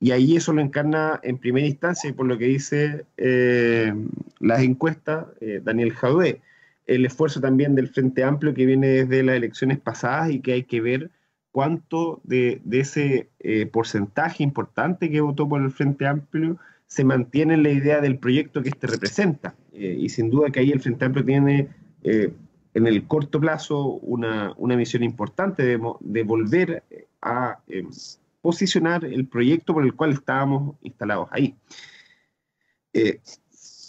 y ahí eso lo encarna en primera instancia, y por lo que dice la las encuestas, Daniel Jaudé el esfuerzo también del Frente Amplio que viene desde las elecciones pasadas y que hay que ver cuánto de, ese eh, porcentaje importante que votó por el Frente Amplio se mantiene en la idea del proyecto que este representa. Eh, y sin duda que ahí el Frente Amplio tiene eh, en el corto plazo una, misión importante de, de volver a posicionar el proyecto por el cual estábamos instalados ahí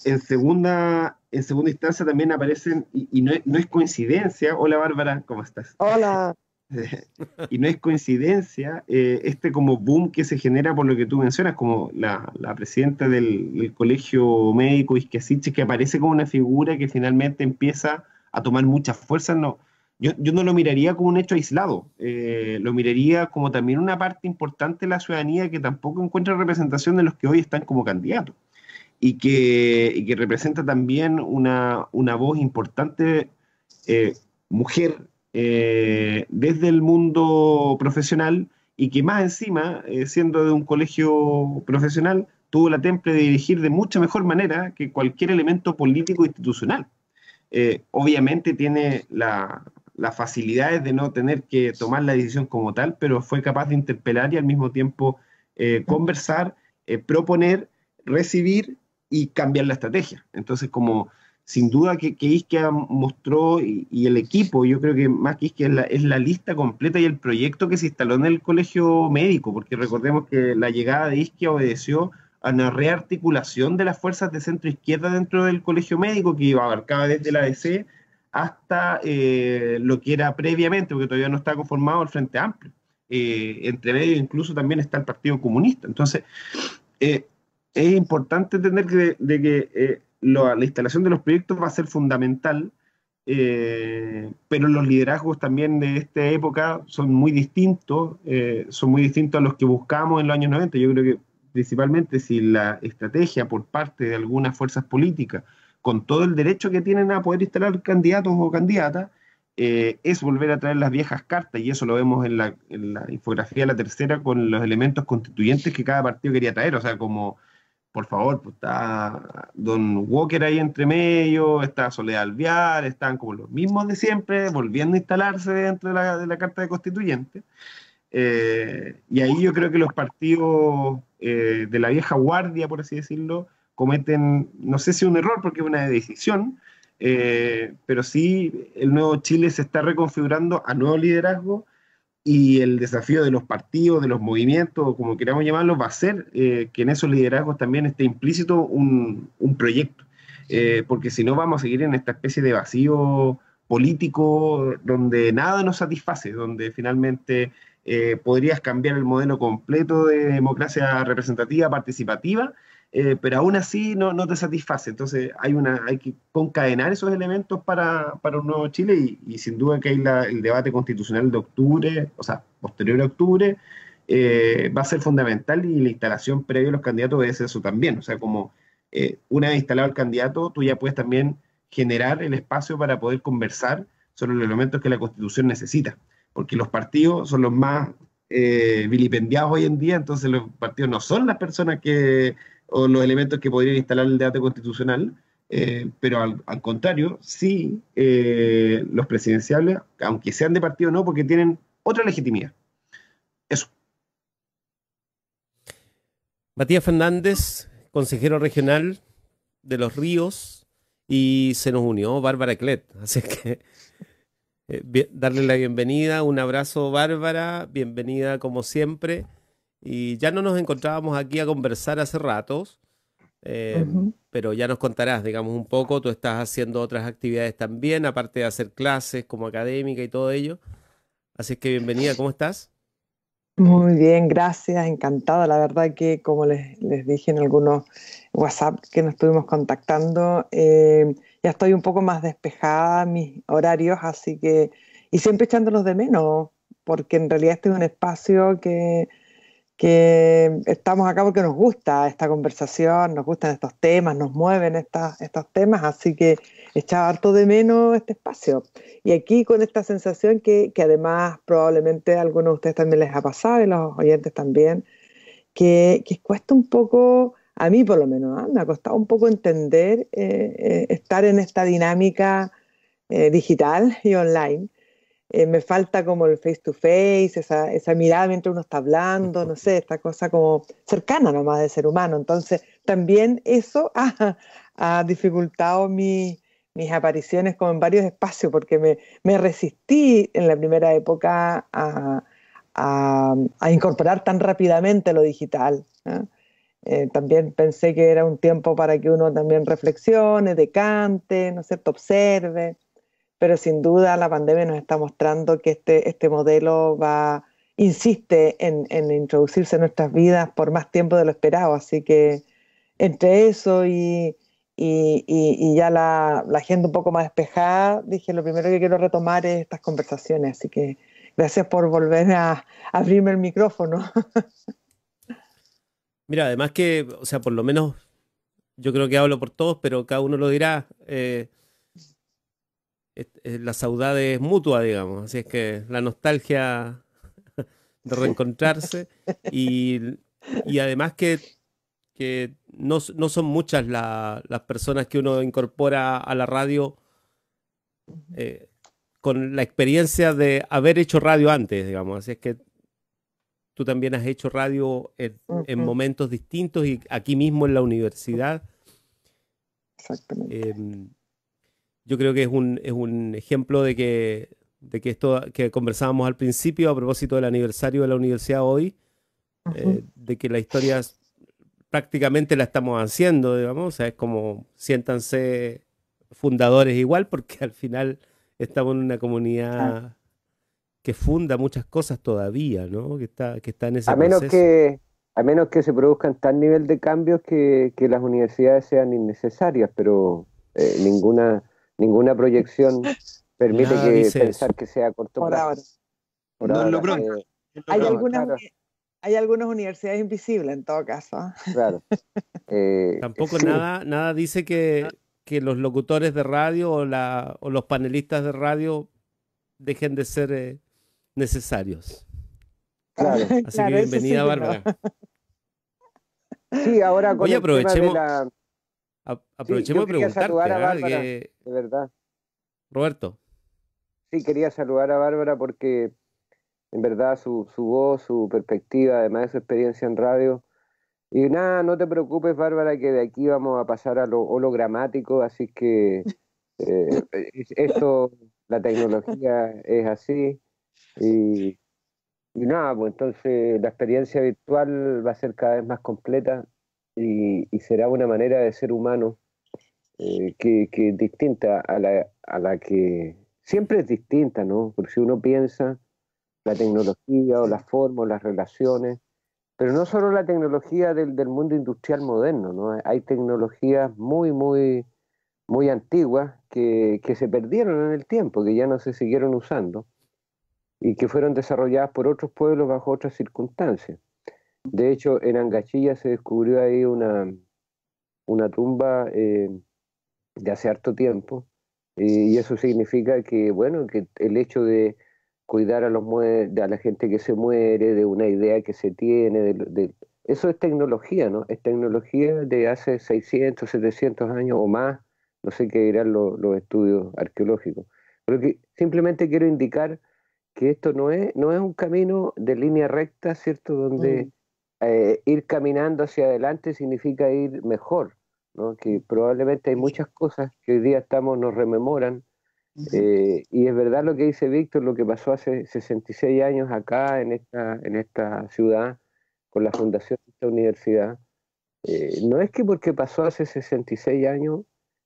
en segunda, en segunda instancia también aparecen, y, no, es, coincidencia, hola Bárbara, ¿cómo estás? Hola. <laughs> y no es coincidencia eh, este como boom que se genera por lo que tú mencionas, como la, presidenta del, colegio médico Isquiasiche, que aparece como una figura que finalmente empieza a tomar muchas fuerzas, no, yo, no lo miraría como un hecho aislado, eh, lo miraría como también una parte importante de la ciudadanía que tampoco encuentra representación de los que hoy están como candidatos y que, representa también una, voz importante eh, mujer eh, desde el mundo profesional y que más encima, eh, siendo de un colegio profesional, tuvo la temple de dirigir de mucha mejor manera que cualquier elemento político institucional. obviamente tiene las facilidades de no tener que tomar la decisión como tal, pero fue capaz de interpelar y al mismo tiempo conversar, proponer, recibir y cambiar la estrategia. Entonces, como sin duda que, que Isquia mostró y, el equipo, yo creo que más que Isquia es la, lista completa y el proyecto que se instaló en el colegio médico, porque recordemos que la llegada de Isquia obedeció a una rearticulación de las fuerzas de centro izquierda dentro del colegio médico que iba abarcaba desde la DC hasta eh, lo que era previamente, porque todavía no está conformado el Frente Amplio. Eh, entre medio incluso también está el Partido Comunista. Entonces, eh, es importante entender que, de, que eh, la instalación de los proyectos va a ser fundamental, eh, pero los liderazgos también de esta época son muy distintos, eh, son muy distintos a los que buscamos en los años 90. Yo creo que principalmente si la estrategia por parte de algunas fuerzas políticas, con todo el derecho que tienen a poder instalar candidatos o candidatas, es volver a traer las viejas cartas, y eso lo vemos en la, infografía de la tercera con los elementos constituyentes que cada partido quería traer, o sea, como por favor, pues, está Don Walker ahí entre medio, está Soledad Alvear, están como los mismos de siempre, volviendo a instalarse dentro de la, Carta de Constituyente. Eh, y ahí yo creo que los partidos eh, de la vieja guardia, por así decirlo, cometen, no sé si un error, porque es una decisión, eh, pero sí el nuevo Chile se está reconfigurando a nuevo liderazgo y el desafío de los partidos, de los movimientos, como queramos llamarlos, va a ser eh, que en esos liderazgos también esté implícito un, un proyecto, eh, porque si no vamos a seguir en esta especie de vacío político donde nada nos satisface, donde finalmente eh, podrías cambiar el modelo completo de democracia representativa, participativa, eh, pero aún así no, te satisface. Entonces hay, que concadenar esos elementos para, un nuevo Chile y, sin duda que hay el debate constitucional de octubre, o sea, posterior a octubre, eh, va a ser fundamental y la instalación previa de los candidatos debe eso también. O sea, como eh, una vez instalado el candidato, tú ya puedes también generar el espacio para poder conversar sobre los elementos que la constitución necesita, porque los partidos son los más vilipendiados hoy en día, entonces los partidos no son las personas que o los elementos que podrían instalar el debate constitucional, eh, pero al, contrario, sí, eh, los presidenciales, aunque sean de partido no, porque tienen otra legitimidad. Eso. Matías Fernández, consejero regional de Los Ríos, y se nos unió Bárbara Clet. <laughs> Así que eh, darle la bienvenida, un abrazo Bárbara, bienvenida como siempre. Y ya no nos encontrábamos aquí a conversar hace ratos, eh, pero ya nos contarás, digamos, un poco. Tú estás haciendo otras actividades también, aparte de hacer clases como académica y todo ello. Así que bienvenida, ¿cómo estás? Muy bien, gracias, encantada. La verdad que, como les, les dije en algunos WhatsApp que nos estuvimos contactando, eh, ya estoy un poco más despejada mis horarios, así que, y siempre echándolos de menos, porque en realidad este es un espacio que, que estamos acá porque nos gusta esta conversación, nos gustan estos temas, nos mueven estos temas, así que echaba harto de menos este espacio. Y aquí con esta sensación que, que además probablemente a algunos de ustedes también les ha pasado y los oyentes también, que, que cuesta un poco, a mí por lo menos, ¿ah? me ha costado un poco entender eh, eh, estar en esta dinámica eh, digital y online eh, me falta como el face to face, esa, esa mirada mientras uno está hablando, no sé, esta cosa como cercana nomás del ser humano. Entonces, también eso <laughs> ha, dificultado mis apariciones como en varios espacios, porque me, resistí en la primera época a, incorporar tan rápidamente lo digital. Eh, también pensé que era un tiempo para que uno también reflexione, decante, ¿no sé observe pero sin duda la pandemia nos está mostrando que este, este modelo va, insiste en, introducirse en nuestras vidas por más tiempo de lo esperado. Así que entre eso y, ya la, la, agenda un poco más despejada, dije, lo primero que quiero retomar es estas conversaciones. Así que gracias por volver a, abrirme el micrófono. <laughs> Mira, además que, o sea, por lo menos yo creo que hablo por todos, pero cada uno lo dirá. Eh, la saudade es mutua, digamos. Así es que la nostalgia <laughs> de reencontrarse y, además que, que no, son muchas las personas que uno incorpora a la radio eh, con la experiencia de haber hecho radio antes, digamos. Así es que tú también has hecho radio en, momentos distintos y aquí mismo en la universidad. Exactamente. Em, yo creo que es un, es un ejemplo de que, que esto que conversábamos al principio a propósito del aniversario de la universidad hoy, eh, de que la historia prácticamente la estamos haciendo, digamos, o sea, es como siéntanse fundadores igual, porque al final estamos en una comunidad que funda muchas cosas todavía, ¿no? Que está, que está en ese a menos Que, a menos que se produzcan tal nivel de cambios que, las universidades sean innecesarias, pero eh, ninguna ninguna proyección <laughs> permite que pensar que sea corto plazo. hay, algunas, universidades invisibles en todo caso. Claro. <laughs> Eh, Tampoco nada, dice ah. que, los locutores de radio o, los panelistas de radio dejen de ser eh, necesarios. <laughs> Claro. Así que bienvenida, Bárbara. Sí, ahora con la aprovechemos de ¿ah? De verdad. Roberto. Sí, quería saludar a Bárbara porque en verdad su, voz, su perspectiva, además de su experiencia en radio. Y nada, no te preocupes, Bárbara, que de aquí vamos a pasar a lo hologramático, así que <laughs> eh, e-, esto, la tecnología es así. Y, y nada, pues entonces la experiencia virtual va a ser cada vez más completa y, será una manera de ser humano eh, que, es distinta a la, que siempre es distinta, ¿no? Porque si uno piensa la tecnología o las formas las relaciones, pero no solo la tecnología del, mundo industrial moderno, ¿no? Hay tecnologías muy, muy, muy antiguas que, que se perdieron en el tiempo, que ya no se siguieron usando y que fueron desarrolladas por otros pueblos bajo otras circunstancias. De hecho, en Angachilla se descubrió ahí una, una tumba eh, de hace harto tiempo eh, y eso significa que, bueno, que el hecho de cuidar a, los a la gente que se muere, de una idea que se tiene, de, eso es tecnología, ¿no? Es tecnología de hace 600, 700 años o más, no sé qué dirán los, estudios arqueológicos. Pero que simplemente quiero indicar que esto no es, no es un camino de línea recta, ¿cierto? Donde mm. Eh, ir caminando hacia adelante significa ir mejor, que probablemente hay muchas cosas que hoy día estamos, nos rememoran. Eh, y es verdad lo que dice Víctor, lo que pasó hace 66 años acá en esta, en esta ciudad con la fundación de esta universidad. Eh, no es que porque pasó hace 66 años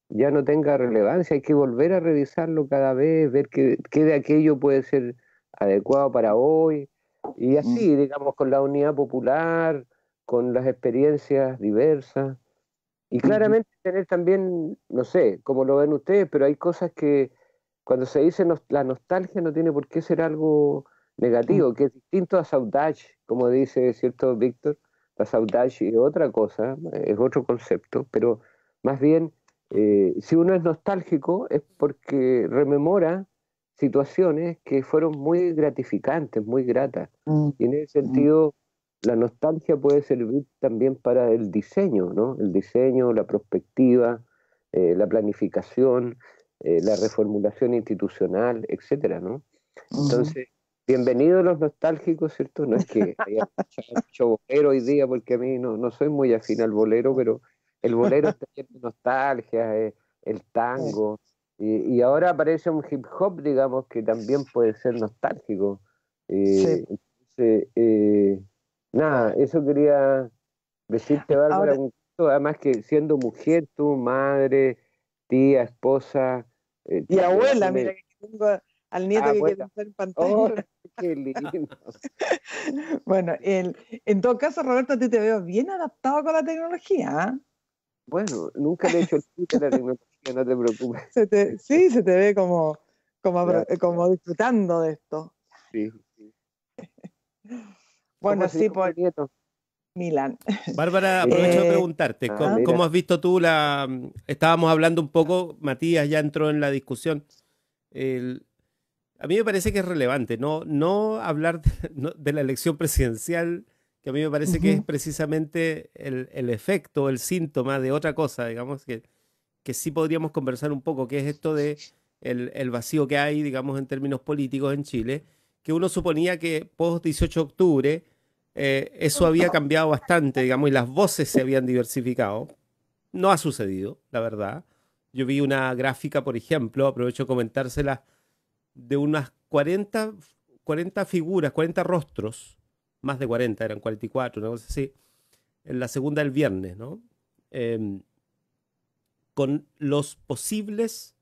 ya no tenga relevancia, hay que volver a revisarlo cada vez, ver qué, qué de aquello puede ser adecuado para hoy, y así, mm. digamos, con la unidad popular, con las experiencias diversas. Y claramente tener también, no sé, como lo ven ustedes, pero hay cosas que cuando se dice la nostalgia no tiene por qué ser algo negativo, mm. que es distinto a saudade, como dice cierto Víctor. La saudade es otra cosa, es otro concepto, pero más bien, eh, si uno es nostálgico es porque rememora situaciones que fueron muy gratificantes, muy gratas. Mm, y en ese mm. sentido, la nostalgia puede servir también para el diseño, ¿no? El diseño, la prospectiva, eh, la planificación, eh, la reformulación institucional, etcétera, ¿no? Entonces, bienvenidos los nostálgicos, ¿cierto? No es que <laughs> haya mucho bolero hoy día, porque a mí no, soy muy afín al bolero, pero el bolero está lleno nostalgia, eh, el tango, y, ahora aparece un hip hop, digamos, que también puede ser nostálgico. Eh, eh, nada, eso quería decirte, Bárbara, además que siendo mujer, tu madre, tía, esposa. Eh, y abuela, mira que tengo al nieto que quiere estar oh, <laughs> qué lindo. <laughs> bueno, en todo caso, Roberto, a ti te veo bien adaptado con la tecnología. ¿ah? Bueno, nunca le he hecho el a la tecnología no te preocupes. sí, se te ve como, como, disfrutando de esto. Sí. bueno, sí, por... Pues, nieto? Milan Bárbara, eh, aprovecho de preguntarte, ah, ¿cómo, has visto tú la... Estábamos hablando un poco, Matías ya entró en la discusión. a mí me parece que es relevante, no, no hablar de, la elección presidencial, que a mí me parece que es precisamente el, el, efecto, el síntoma de otra cosa, digamos, que, que sí podríamos conversar un poco, que es esto de el, vacío que hay, digamos, en términos políticos en Chile, que uno suponía que post 18 de octubre eh, eso había cambiado bastante, digamos, y las voces se habían diversificado. No ha sucedido, la verdad. Yo vi una gráfica, por ejemplo, aprovecho de comentársela, de unas 40, 40 figuras, 40 rostros, más de 40, eran 44, una cosa así, en la segunda del viernes, ¿no? Em, con los posibles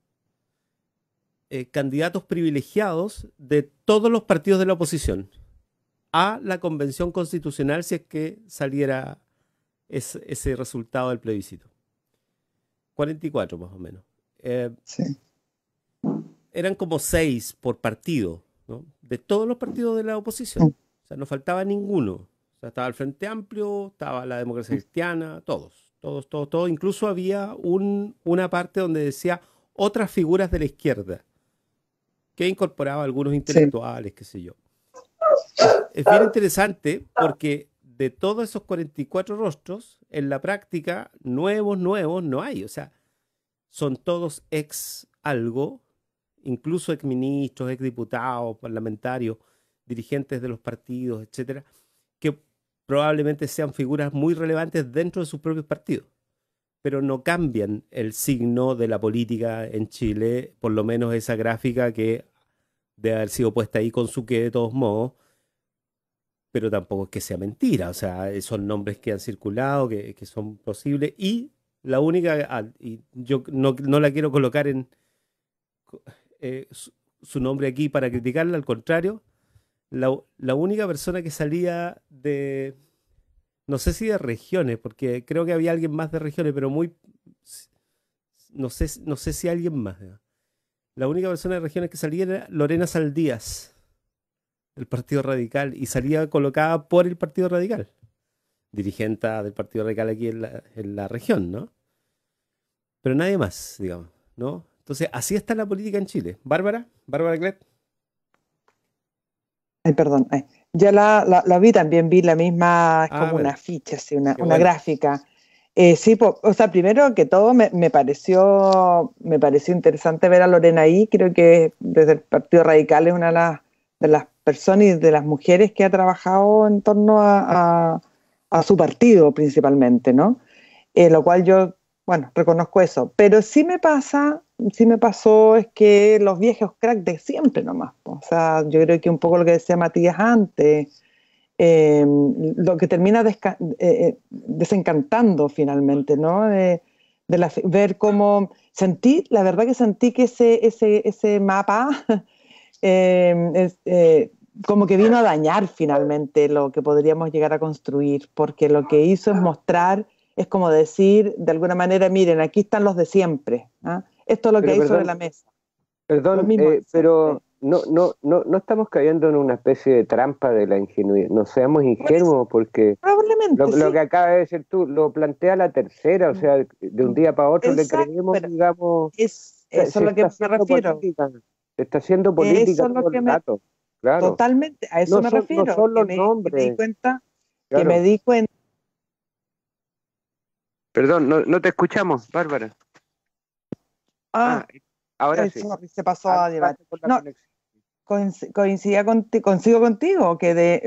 eh, candidatos privilegiados de todos los partidos de la oposición a la convención constitucional si es que saliera ese resultado del plebiscito. 44 más o menos. Eh, eran como seis por partido, ¿no? De todos los partidos de la oposición. O sea, no faltaba ninguno. O sea, estaba el Frente Amplio, estaba la democracia cristiana, todos todos, todos, todos. Incluso había un, una parte donde decía otras figuras de la izquierda, que incorporaba algunos intelectuales, qué sé yo. Es bien interesante porque de todos esos 44 rostros, en la práctica, nuevos, nuevos no hay. O sea, son todos ex algo, incluso ex ministros, ex diputados, parlamentarios, dirigentes de los partidos, etcétera, que probablemente sean figuras muy relevantes dentro de sus propios partidos, pero no cambian el signo de la política en Chile, por lo menos esa gráfica que debe haber sido puesta ahí con su que de todos modos, pero tampoco es que sea mentira, o sea, son nombres que han circulado, que, son posibles, y la única, ah, y yo no, la quiero colocar en eh, su nombre aquí para criticarla, al contrario, la, única persona que salía de, no sé si de regiones, porque creo que había alguien más de regiones, pero muy, no sé, no sé si alguien más. La única persona de regiones que salía era Lorena Saldías, del Partido Radical, y salía colocada por el Partido Radical, dirigente del Partido Radical aquí en la, en la región, ¿no? Pero nadie más, digamos, ¿no? Entonces, así está la política en Chile. Bárbara, Bárbara Clet. Ay, perdón. Ya la, vi también, vi la misma, es ah, como una ficha, una, gráfica. Eh, sí, o sea, primero que todo me, pareció, me pareció interesante ver a Lorena ahí, creo que desde el Partido Radical es una de las, de las personas y de las mujeres que ha trabajado en torno a, a, su partido principalmente, ¿no? Eh, lo cual yo, bueno, reconozco eso, pero sí me pasa sí me pasó es que los viejos crack de siempre nomás. O sea, yo creo que un poco lo que decía Matías antes, em, lo que termina eh, eh, desencantando finalmente, ¿no? de ver cómo sentí, la verdad que sentí que ese, ese, mapa <laughs> em, eh, como que vino a dañar finalmente lo que podríamos llegar a construir, porque lo que hizo es mostrar, es como decir, de alguna manera, miren, aquí están los de siempre. ¿ah? Esto es lo que hay sobre la mesa. Perdón, eh, pero no, no, no, no estamos cayendo en una especie de trampa de la ingenuidad. No seamos ingenuos porque Probablemente, lo, que acaba de decir tú lo plantea la tercera, o sea, de un día para otro le creemos, digamos... eso es lo que me refiero. está haciendo política el Totalmente, a eso me refiero. No son los nombres. di cuenta, me di cuenta. Perdón, no te escuchamos, Bárbara. Ah, ah, ahora eh, sí. Se pasó no, coincidía consigo contigo, que de,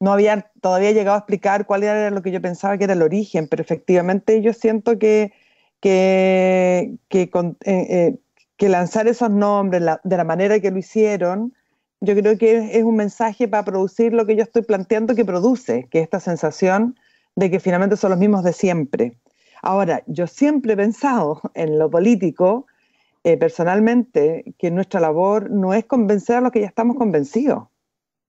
no había todavía llegado a explicar cuál era lo que yo pensaba que era el origen, pero efectivamente yo siento que, que, eh, eh, lanzar esos nombres de la manera que lo hicieron, yo creo que es un mensaje para producir lo que yo estoy planteando que produce, que esta sensación de que finalmente son los mismos de siempre. Ahora, yo siempre he pensado en lo político, eh, personalmente que nuestra labor no es convencer a los que ya estamos convencidos,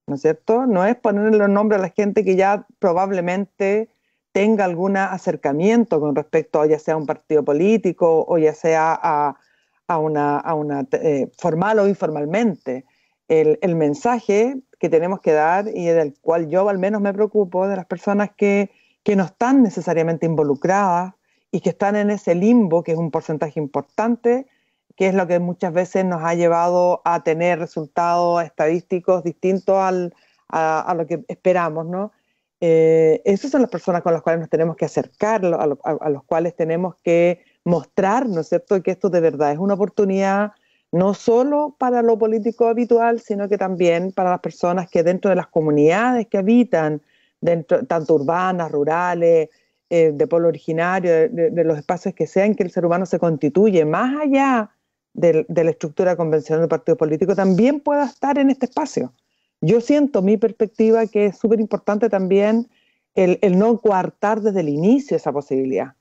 ¿no es cierto? No es ponerle los nombres a la gente que ya probablemente tenga algún acercamiento con respecto a ya sea un partido político o ya sea a, a una, a eh, formal o informalmente. El, mensaje que tenemos que dar y del cual yo al menos me preocupo de las personas que, que no están necesariamente involucradas y que están en ese limbo, que es un porcentaje importante que es lo que muchas veces nos ha llevado a tener resultados estadísticos distintos a, lo que esperamos, ¿no? Eh, esas son las personas con las cuales nos tenemos que acercar, a, los cuales tenemos que mostrar, ¿no es cierto?, que esto de verdad es una oportunidad no solo para lo político habitual, sino que también para las personas que dentro de las comunidades que habitan, tanto urbanas, rurales, eh, de pueblo originario, de, los espacios que sean, que el ser humano se constituye, más allá de, la estructura convencional del partido político también pueda estar en este espacio. Yo siento mi perspectiva que es súper importante también el, no coartar desde el inicio esa posibilidad.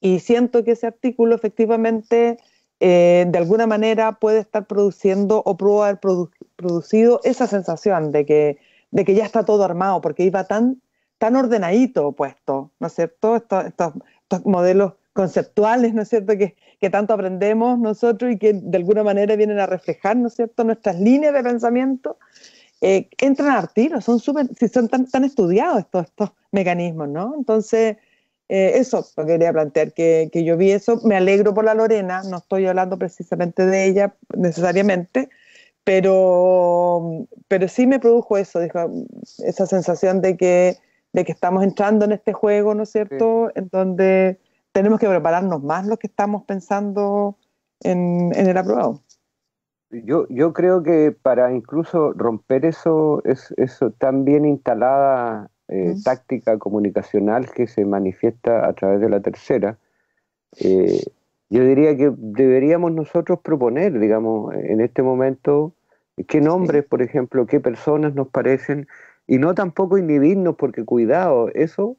Y siento que ese artículo efectivamente, eh, de alguna manera, puede estar produciendo o pudo haber producido esa sensación de que, de que ya está todo armado, porque iba tan, tan ordenadito puesto, ¿no es cierto? estos modelos conceptuales, ¿no es cierto?, que, tanto aprendemos nosotros y que de alguna manera vienen a reflejar, ¿no es cierto?, nuestras líneas de pensamiento, eh, entran a tiro, son súper, si son tan, tan estudiados estos, estos mecanismos, ¿no? Entonces, eh, eso quería plantear, que, yo vi eso, me alegro por la Lorena, no estoy hablando precisamente de ella necesariamente, pero, pero sí me produjo eso, esa sensación de que, de que estamos entrando en este juego, ¿no es cierto?, en donde tenemos que prepararnos más lo que estamos pensando en, el aprobado. Yo, yo creo que para incluso romper eso, es, eso tan bien instalada eh, táctica comunicacional que se manifiesta a través de la tercera, eh, yo diría que deberíamos nosotros proponer, digamos, en este momento, qué nombres, por ejemplo, qué personas nos parecen, y no tampoco inhibirnos, porque cuidado, eso,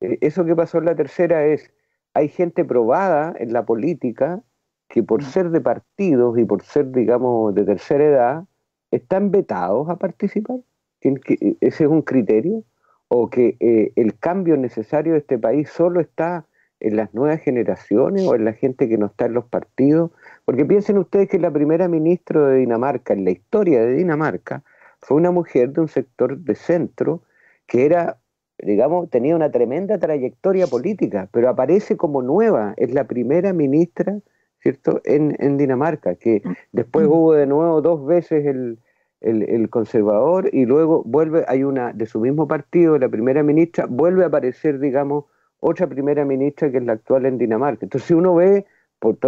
eh, eso que pasó en la tercera es, hay gente probada en la política que por mm. ser de partidos y por ser, digamos, de tercera edad, están vetados a participar. Eh, ¿Ese es un criterio? ¿O que eh, el cambio necesario de este país solo está en las nuevas generaciones o en la gente que no está en los partidos? Porque piensen ustedes que la primera ministra de Dinamarca, en la historia de Dinamarca, fue una mujer de un sector de centro que era digamos, tenía una tremenda trayectoria política, pero aparece como nueva, es la primera ministra, ¿cierto?, en, en Dinamarca, que después hubo de nuevo dos veces el, el, conservador y luego vuelve, hay una de su mismo partido, la primera ministra, vuelve a aparecer, digamos, otra primera ministra que es la actual en Dinamarca. Entonces, si uno ve,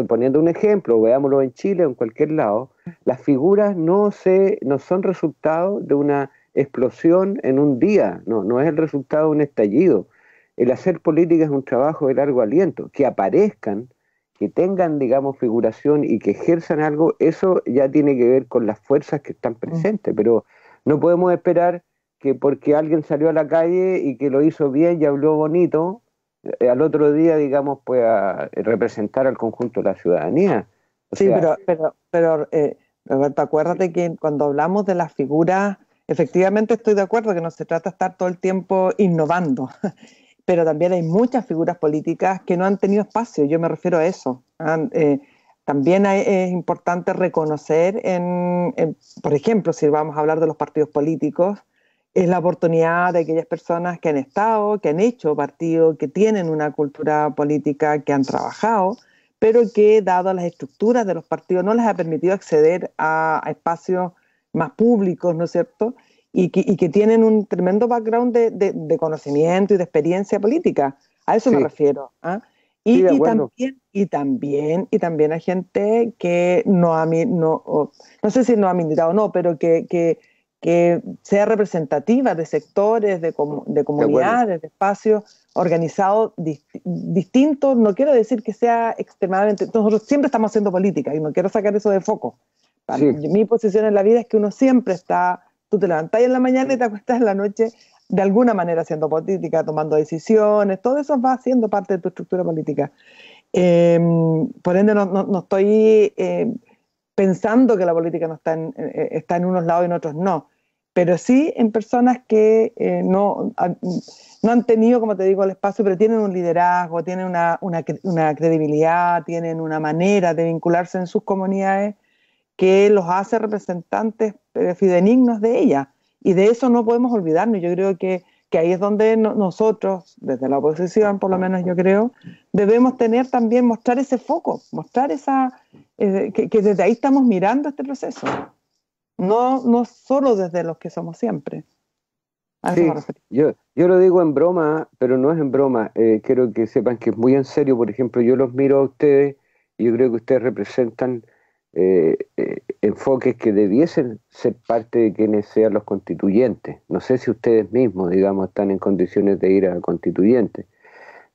poniendo un ejemplo, veámoslo en Chile o en cualquier lado, las figuras no, se, no son resultado de una explosión en un día, no, no es el resultado de un estallido. El hacer política es un trabajo de largo aliento. Que aparezcan, que tengan, digamos, figuración y que ejerzan algo, eso ya tiene que ver con las fuerzas que están mm. presentes, pero no podemos esperar que porque alguien salió a la calle y que lo hizo bien y habló bonito, eh, al otro día, digamos, pueda eh, representar al conjunto de la ciudadanía. sí, pero, eh, Roberto, acuérdate que cuando hablamos de las figuras Efectivamente estoy de acuerdo que no se trata de estar todo el tiempo innovando, <laughs> pero también hay muchas figuras políticas que no han tenido espacio, yo me refiero a eso. Eh, también es importante reconocer, por ejemplo, si vamos a hablar de los partidos políticos, es la oportunidad de aquellas personas que han estado, que han hecho partido, que tienen una cultura política, que han trabajado, pero que, dado las estructuras de los partidos, no les ha permitido acceder a, a espacios más públicos, ¿no es cierto? Y que, tienen un tremendo background de, conocimiento y de experiencia política. A eso me refiero. ¿ah? Y, también, y también, y gente que no ha, no, no sé si no ha militado o no, pero que, que, que sea representativa de sectores, de, de comunidades, de, espacios organizados distintos. No quiero decir que sea extremadamente. Nosotros siempre estamos haciendo política y no quiero sacar eso de foco. Mi posición en la vida es que uno siempre está, tú te levantás en la mañana y te acuestas en la noche de alguna manera haciendo política, tomando decisiones, todo eso va siendo parte de tu estructura política. Em, por ende, no, estoy eh, pensando que la política no eh, está en, unos lados y en otros no, pero sí en personas que eh, no, no han tenido, como te digo, el espacio, pero tienen un liderazgo, tienen una, una credibilidad, tienen una manera de vincularse en sus comunidades que los hace representantes eh, fidenignos de ella. Y de eso no podemos olvidarnos. Yo creo que, ahí es donde nosotros, desde la oposición, por lo menos yo creo, debemos tener también, mostrar ese foco, mostrar esa, eh, que, desde ahí estamos mirando este proceso. No, no solo desde los que somos siempre. Sí, yo, lo digo en broma, pero no es en broma. Eh, quiero que sepan que es muy en serio. Por ejemplo, yo los miro a ustedes y yo creo que ustedes representan eh, eh, enfoques que debiesen ser parte de quienes sean los constituyentes. No sé si ustedes mismos, digamos, están en condiciones de ir a constituyentes,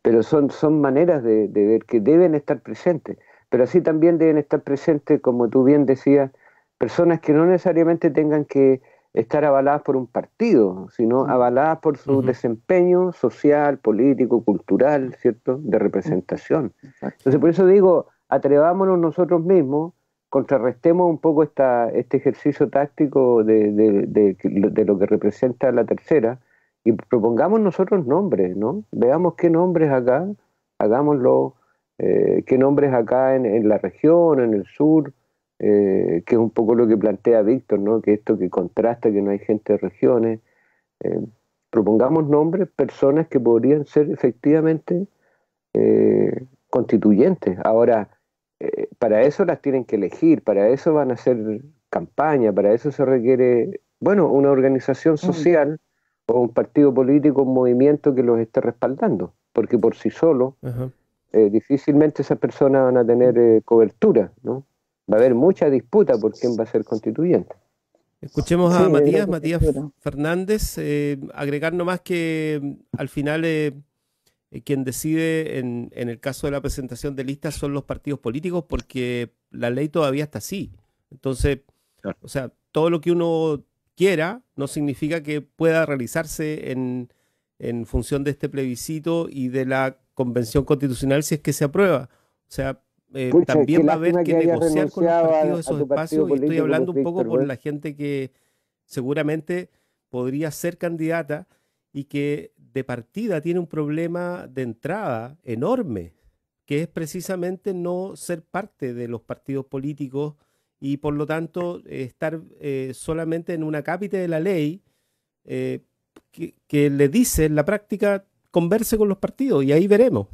pero son, son maneras de, ver que deben estar presentes. Pero así también deben estar presentes, como tú bien decías, personas que no necesariamente tengan que estar avaladas por un partido, sino mm. avaladas por su desempeño social, político, cultural, ¿cierto?, de representación. Entonces, por eso digo, atrevámonos nosotros mismos contrarrestemos un poco esta, este ejercicio táctico de, lo que representa la tercera y propongamos nosotros nombres, ¿no? Veamos qué nombres acá, hagámoslo, eh, qué nombres acá en, la región, en el sur, eh, que es un poco lo que plantea Víctor, ¿no? Que esto que contrasta, que no hay gente de regiones. Eh, propongamos nombres, personas que podrían ser efectivamente constituyentes. Ahora, eh, para eso las tienen que elegir, para eso van a hacer campaña, para eso se requiere, bueno, una organización social o un partido político, un movimiento que los esté respaldando, porque por sí solo eh, difícilmente esas personas van a tener eh, cobertura, ¿no? Va a haber mucha disputa por quién va a ser constituyente. Escuchemos a Matías, Matías Fernández, agregar nomás que mm, al final eh, quien decide en, el caso de la presentación de listas son los partidos políticos porque la ley todavía está así. Entonces, o sea, todo lo que uno quiera no significa que pueda realizarse en, función de este plebiscito y de la convención constitucional si es que se aprueba. O sea, eh, también va a haber que, negociar con los partidos esos espacios y estoy hablando un poco por la gente que seguramente podría ser candidata y que de partida tiene un problema de entrada enorme, que es precisamente no ser parte de los partidos políticos y por lo tanto estar eh, solamente en una cápita de la ley eh, que, que, le dice en la práctica converse con los partidos y ahí veremos.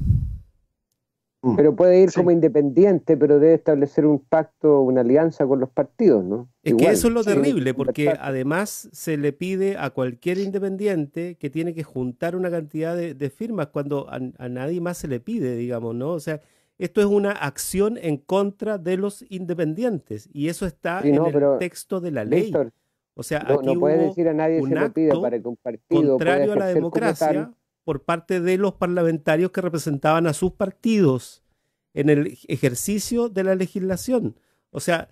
Mm. Pero puede ir como independiente, pero debe establecer un pacto, una alianza con los partidos, ¿no? Es que eso es lo terrible, porque además se le pide a cualquier independiente que tiene que juntar una cantidad de, firmas cuando a, nadie más se le pide, digamos, ¿no? O sea, esto es una acción en contra de los independientes y eso está en el texto de la ley. o sea, aquí no puede decir a nadie un se para que un partido contrario a la democracia por parte de los parlamentarios que representaban a sus partidos en el ejercicio de la legislación. O sea,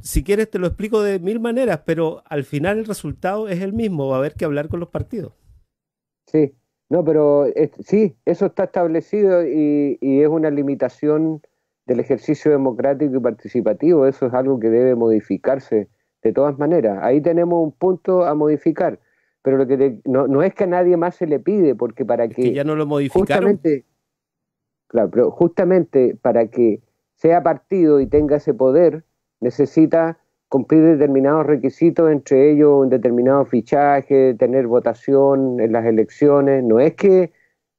si quieres te lo explico de mil maneras, pero al final el resultado es el mismo, va a haber que hablar con los partidos. Sí, no, pero sí, eso está establecido y, es una limitación del ejercicio democrático y participativo, eso es algo que debe modificarse de todas maneras. Ahí tenemos un punto a modificar pero que no, es que a nadie más se le pide, porque para que, ya no lo modificaron. Justamente, claro, pero justamente para que sea partido y tenga ese poder, necesita cumplir determinados requisitos, entre ellos un determinado fichaje, tener votación en las elecciones. No es que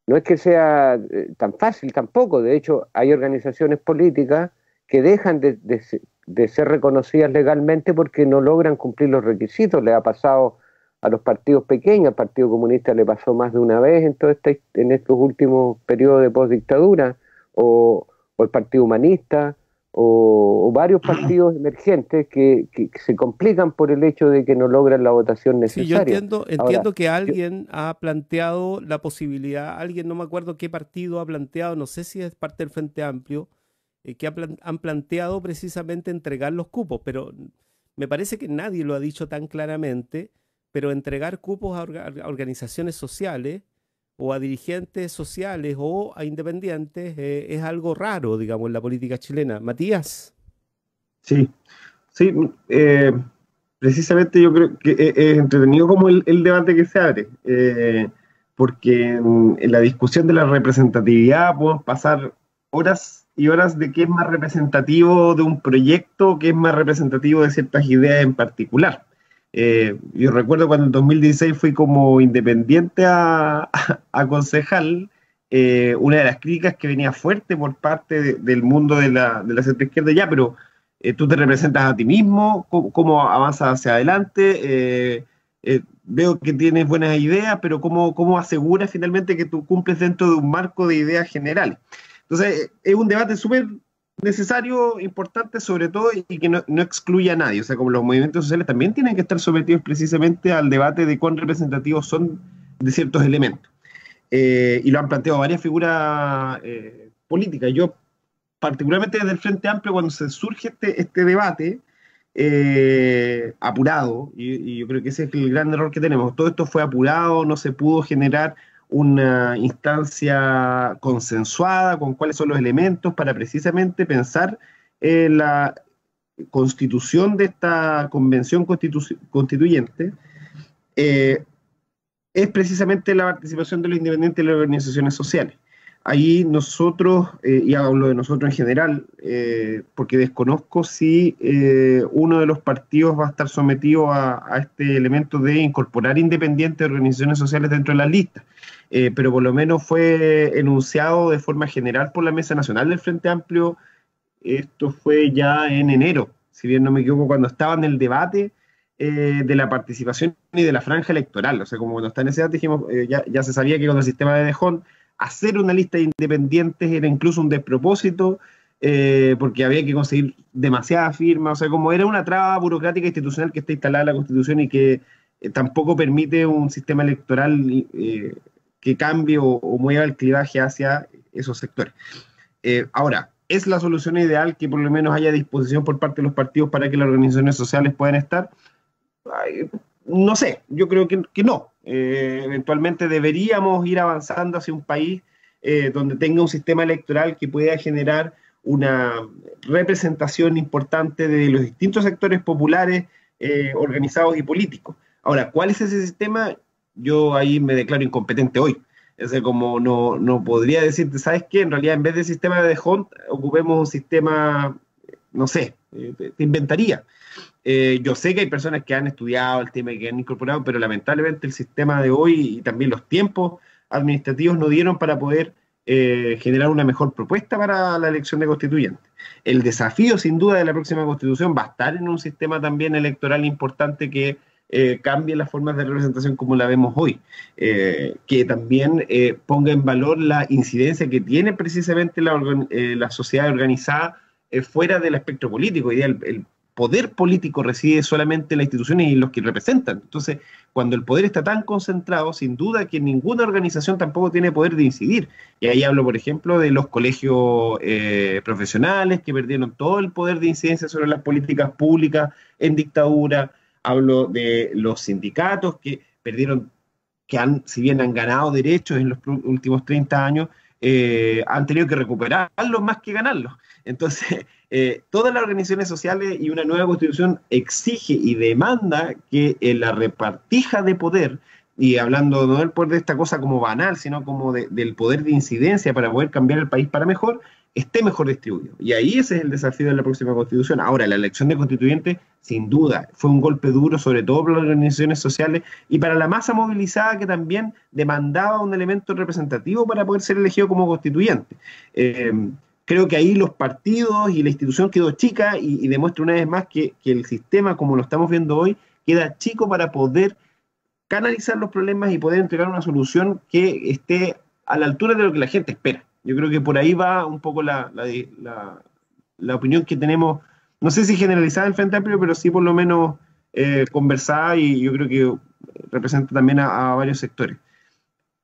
no es que sea eh, tan fácil tampoco. De hecho, hay organizaciones políticas que dejan de, de ser reconocidas legalmente porque no logran cumplir los requisitos. Le ha pasado a los partidos pequeños, al Partido Comunista le pasó más de una vez en, todo en estos últimos periodos de postdictadura, o, o el Partido Humanista, o, varios <clears throat> partidos emergentes que, se complican por el hecho de que no logran la votación necesaria. yo entiendo, que alguien ha planteado la posibilidad, alguien, no me acuerdo qué partido ha planteado, no sé si es parte del Frente Amplio, eh, que han planteado precisamente entregar los cupos, pero me parece que nadie lo ha dicho tan claramente pero entregar cupos a, organizaciones sociales o a dirigentes sociales o a independientes eh, es algo raro, digamos, en la política chilena. Matías. Sí, sí, mm, eh, precisamente yo creo que eh, es entretenido como el, debate que se abre, porque en, la discusión de la representatividad podemos pasar horas y horas de qué es más representativo de un proyecto, qué es más representativo de ciertas ideas en particular. Eh, yo recuerdo cuando en 2016 fui como independiente a, <laughs> a, concejal, eh, una de las críticas que venía fuerte por parte del mundo de la, de la ya, pero eh, tú te representas a ti mismo, cómo, avanzas hacia adelante, veo que tienes buenas ideas, pero cómo, cómo aseguras finalmente que tú cumples dentro de un marco de ideas generales. Entonces, es un debate súper necesario, importante sobre todo y que no, no, excluya a nadie. O sea, como los movimientos sociales también tienen que estar sometidos precisamente al debate de cuán representativos son de ciertos elementos. Eh, y lo han planteado varias figuras eh, políticas. Yo, particularmente desde el Frente Amplio, cuando se surge este, este debate eh, apurado, y yo creo que ese es el gran error que tenemos, todo esto fue apurado, no se pudo generar una instancia consensuada con cuáles son los elementos para precisamente pensar en eh, la constitución de esta convención constituyente, eh, es precisamente la participación de los independientes de las organizaciones sociales. Ahí nosotros, eh, y hablo de nosotros en general, eh, porque desconozco si eh, uno de los partidos va a estar sometido a, este elemento de incorporar independientes organizaciones sociales dentro de la lista, pero por lo menos fue enunciado de forma general por la Mesa Nacional del Frente Amplio, esto fue ya en enero, si bien no me equivoco, cuando estaba en el debate, de la participación y de la franja electoral. O sea, como cuando está en ese dato dijimos, ya, ya, se sabía que con el sistema de Dejón hacer una lista de independientes era incluso un despropósito, eh, porque había que conseguir demasiadas firmas, o sea, como era una traba burocrática institucional que está instalada en la Constitución y que eh, tampoco permite un sistema electoral eh, que cambie o, mueva el clivaje hacia esos sectores. ahora, ¿es la solución ideal que por lo menos haya disposición por parte de los partidos para que las organizaciones sociales puedan estar? no sé, yo creo que, no. Eh, eventualmente deberíamos ir avanzando hacia un país eh, donde tenga un sistema electoral que pueda generar una representación importante de los distintos sectores populares eh, organizados y políticos. Ahora, ¿cuál es ese sistema? Yo ahí me declaro incompetente hoy. Es como no, no podría decirte, ¿sabes qué? En realidad, en vez de sistema de Hunt, ocupemos un sistema, no sé, te inventaría. Eh, yo sé que hay personas que han estudiado el tema y que han incorporado, pero lamentablemente el sistema de hoy y también los tiempos administrativos no dieron para poder eh, generar una mejor propuesta para la elección de constituyente. El desafío, sin duda, de la próxima constitución va a estar en un sistema también electoral importante que eh, cambie las formas de representación como la vemos hoy, que también ponga en valor la incidencia que tiene precisamente la, sociedad organizada fuera del espectro político. Y el poder político reside solamente en las instituciones y en los que representan. Entonces, cuando el poder está tan concentrado, sin duda que ninguna organización tampoco tiene poder de incidir. Y ahí hablo, por ejemplo, de los colegios eh, profesionales que perdieron todo el poder de incidencia sobre las políticas públicas en dictadura. Hablo de los sindicatos que perdieron, que han, si bien han ganado derechos en los últimos 30 años, eh, han tenido que recuperarlos más que ganarlos. Entonces, <laughs> eh, todas las organizaciones sociales y una nueva constitución exige y demanda que eh, la repartija de poder, y hablando no del poder de esta cosa como banal, sino como del poder de incidencia para poder cambiar el país para mejor, esté mejor distribuido. Y ahí ese es el desafío de la próxima constitución. Ahora, la elección de constituyente, sin duda, fue un golpe duro, sobre todo para las organizaciones sociales y para la masa movilizada que también demandaba un elemento representativo para poder ser elegido como constituyente. Eh, creo que ahí los partidos y la institución quedó chica y, demuestra una vez más que el sistema, como lo estamos viendo hoy, queda chico para poder canalizar los problemas y poder entregar una solución que esté a la altura de lo que la gente espera. Yo creo que por ahí va un poco la, opinión que tenemos, no sé si generalizada en Frente Amplio, pero sí por lo menos eh, conversada y yo creo que representa también a, varios sectores.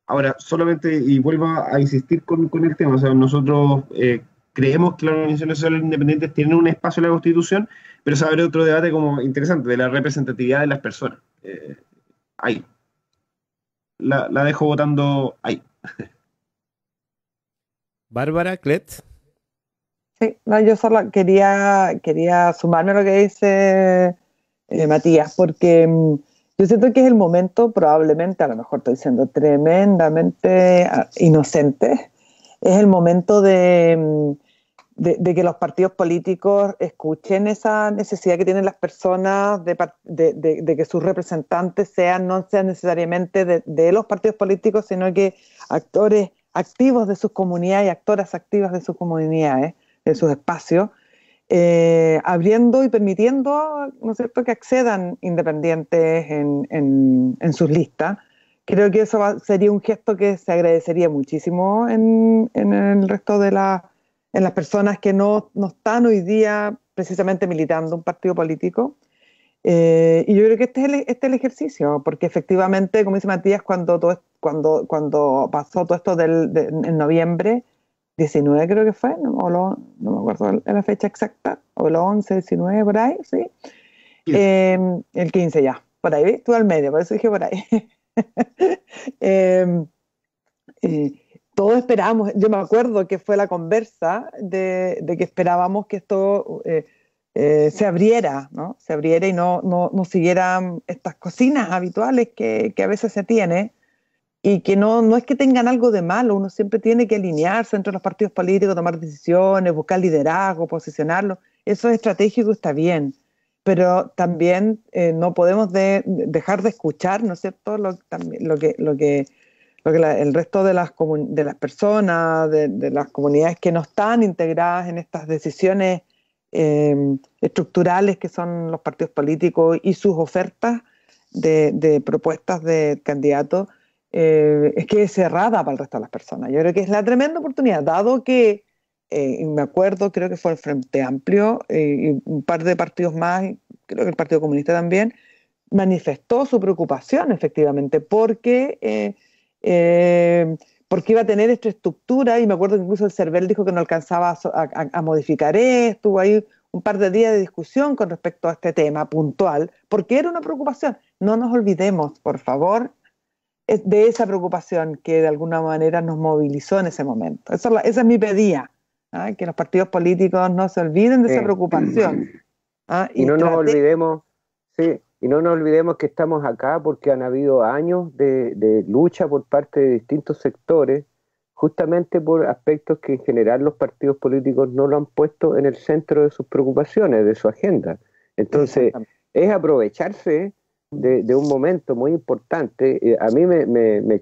Ahora, solamente, y vuelvo a insistir con, el tema, nosotros eh, creemos que las organizaciones sociales independientes tienen un espacio en la Constitución, pero se abre otro debate como interesante, de la representatividad de las personas. Eh, ahí. la dejo votando ahí. <laughs> Bárbara Klett. Sí, yo solo quería, quería sumarme a lo que dice eh, Matías, porque mm, yo siento que es el momento, probablemente, a lo mejor estoy diciendo tremendamente ah, inocente, es el momento mm, de, que los partidos políticos escuchen esa necesidad que tienen las personas de, que sus representantes sean, no sean necesariamente de los partidos políticos, sino que actores activos de sus comunidades y actoras activas de sus comunidades, de sus espacios, eh, abriendo y permitiendo, ¿no cierto?, que accedan independientes en, sus listas. Creo que eso sería un gesto que se agradecería muchísimo en, el resto de las personas que no, no están hoy día precisamente militando un partido político eh, y yo creo que este es, el, este el ejercicio, porque efectivamente, como dice Matías, cuando, cuando, cuando pasó todo esto del, en noviembre, 19 creo que fue, no, o me acuerdo la fecha exacta, o el 11, 19, por ahí, ¿sí? Em, el 15 ya, por ahí, tú al medio, por eso dije por ahí. <laughs> eh, todos esperábamos, yo me acuerdo que fue la conversa de, que esperábamos que esto eh, eh, se abriera, ¿no? Se abriera y no, no, siguieran estas cocinas habituales que, a veces se tiene y que no, no es que tengan algo de malo, uno siempre tiene que alinearse entre los partidos políticos, tomar decisiones, buscar liderazgo, posicionarlo. Eso es estratégico, está bien, pero también eh, no podemos dejar de escuchar, ¿no es cierto?, lo, también, lo que, lo que, el resto de las, de las personas, de las comunidades que no están integradas en estas decisiones Em, estructurales que son los partidos políticos y sus ofertas de, propuestas de candidatos, eh, es que es cerrada para el resto de las personas. Yo creo que es la tremenda oportunidad, dado que, eh, me acuerdo, creo que fue el Frente Amplio eh, y un par de partidos más, creo que el Partido Comunista también, manifestó su preocupación efectivamente porque porque iba a tener esta estructura y me acuerdo que incluso el CERVEL dijo que no alcanzaba a, modificar esto, hubo ahí un par de días de discusión con respecto a este tema puntual, porque era una preocupación. No nos olvidemos, por favor, de esa preocupación que de alguna manera nos movilizó en ese momento. esa es mi pedida, ¿ah? que los partidos políticos no se olviden de esa preocupación. ¿ah? Y, no nos olvidemos, sí, y no nos olvidemos que estamos acá porque han habido años de, lucha por parte de distintos sectores, justamente por aspectos que en general los partidos políticos no lo han puesto en el centro de sus preocupaciones, de su agenda. Entonces, es aprovecharse de, un momento muy importante. Eh, a mí me, me,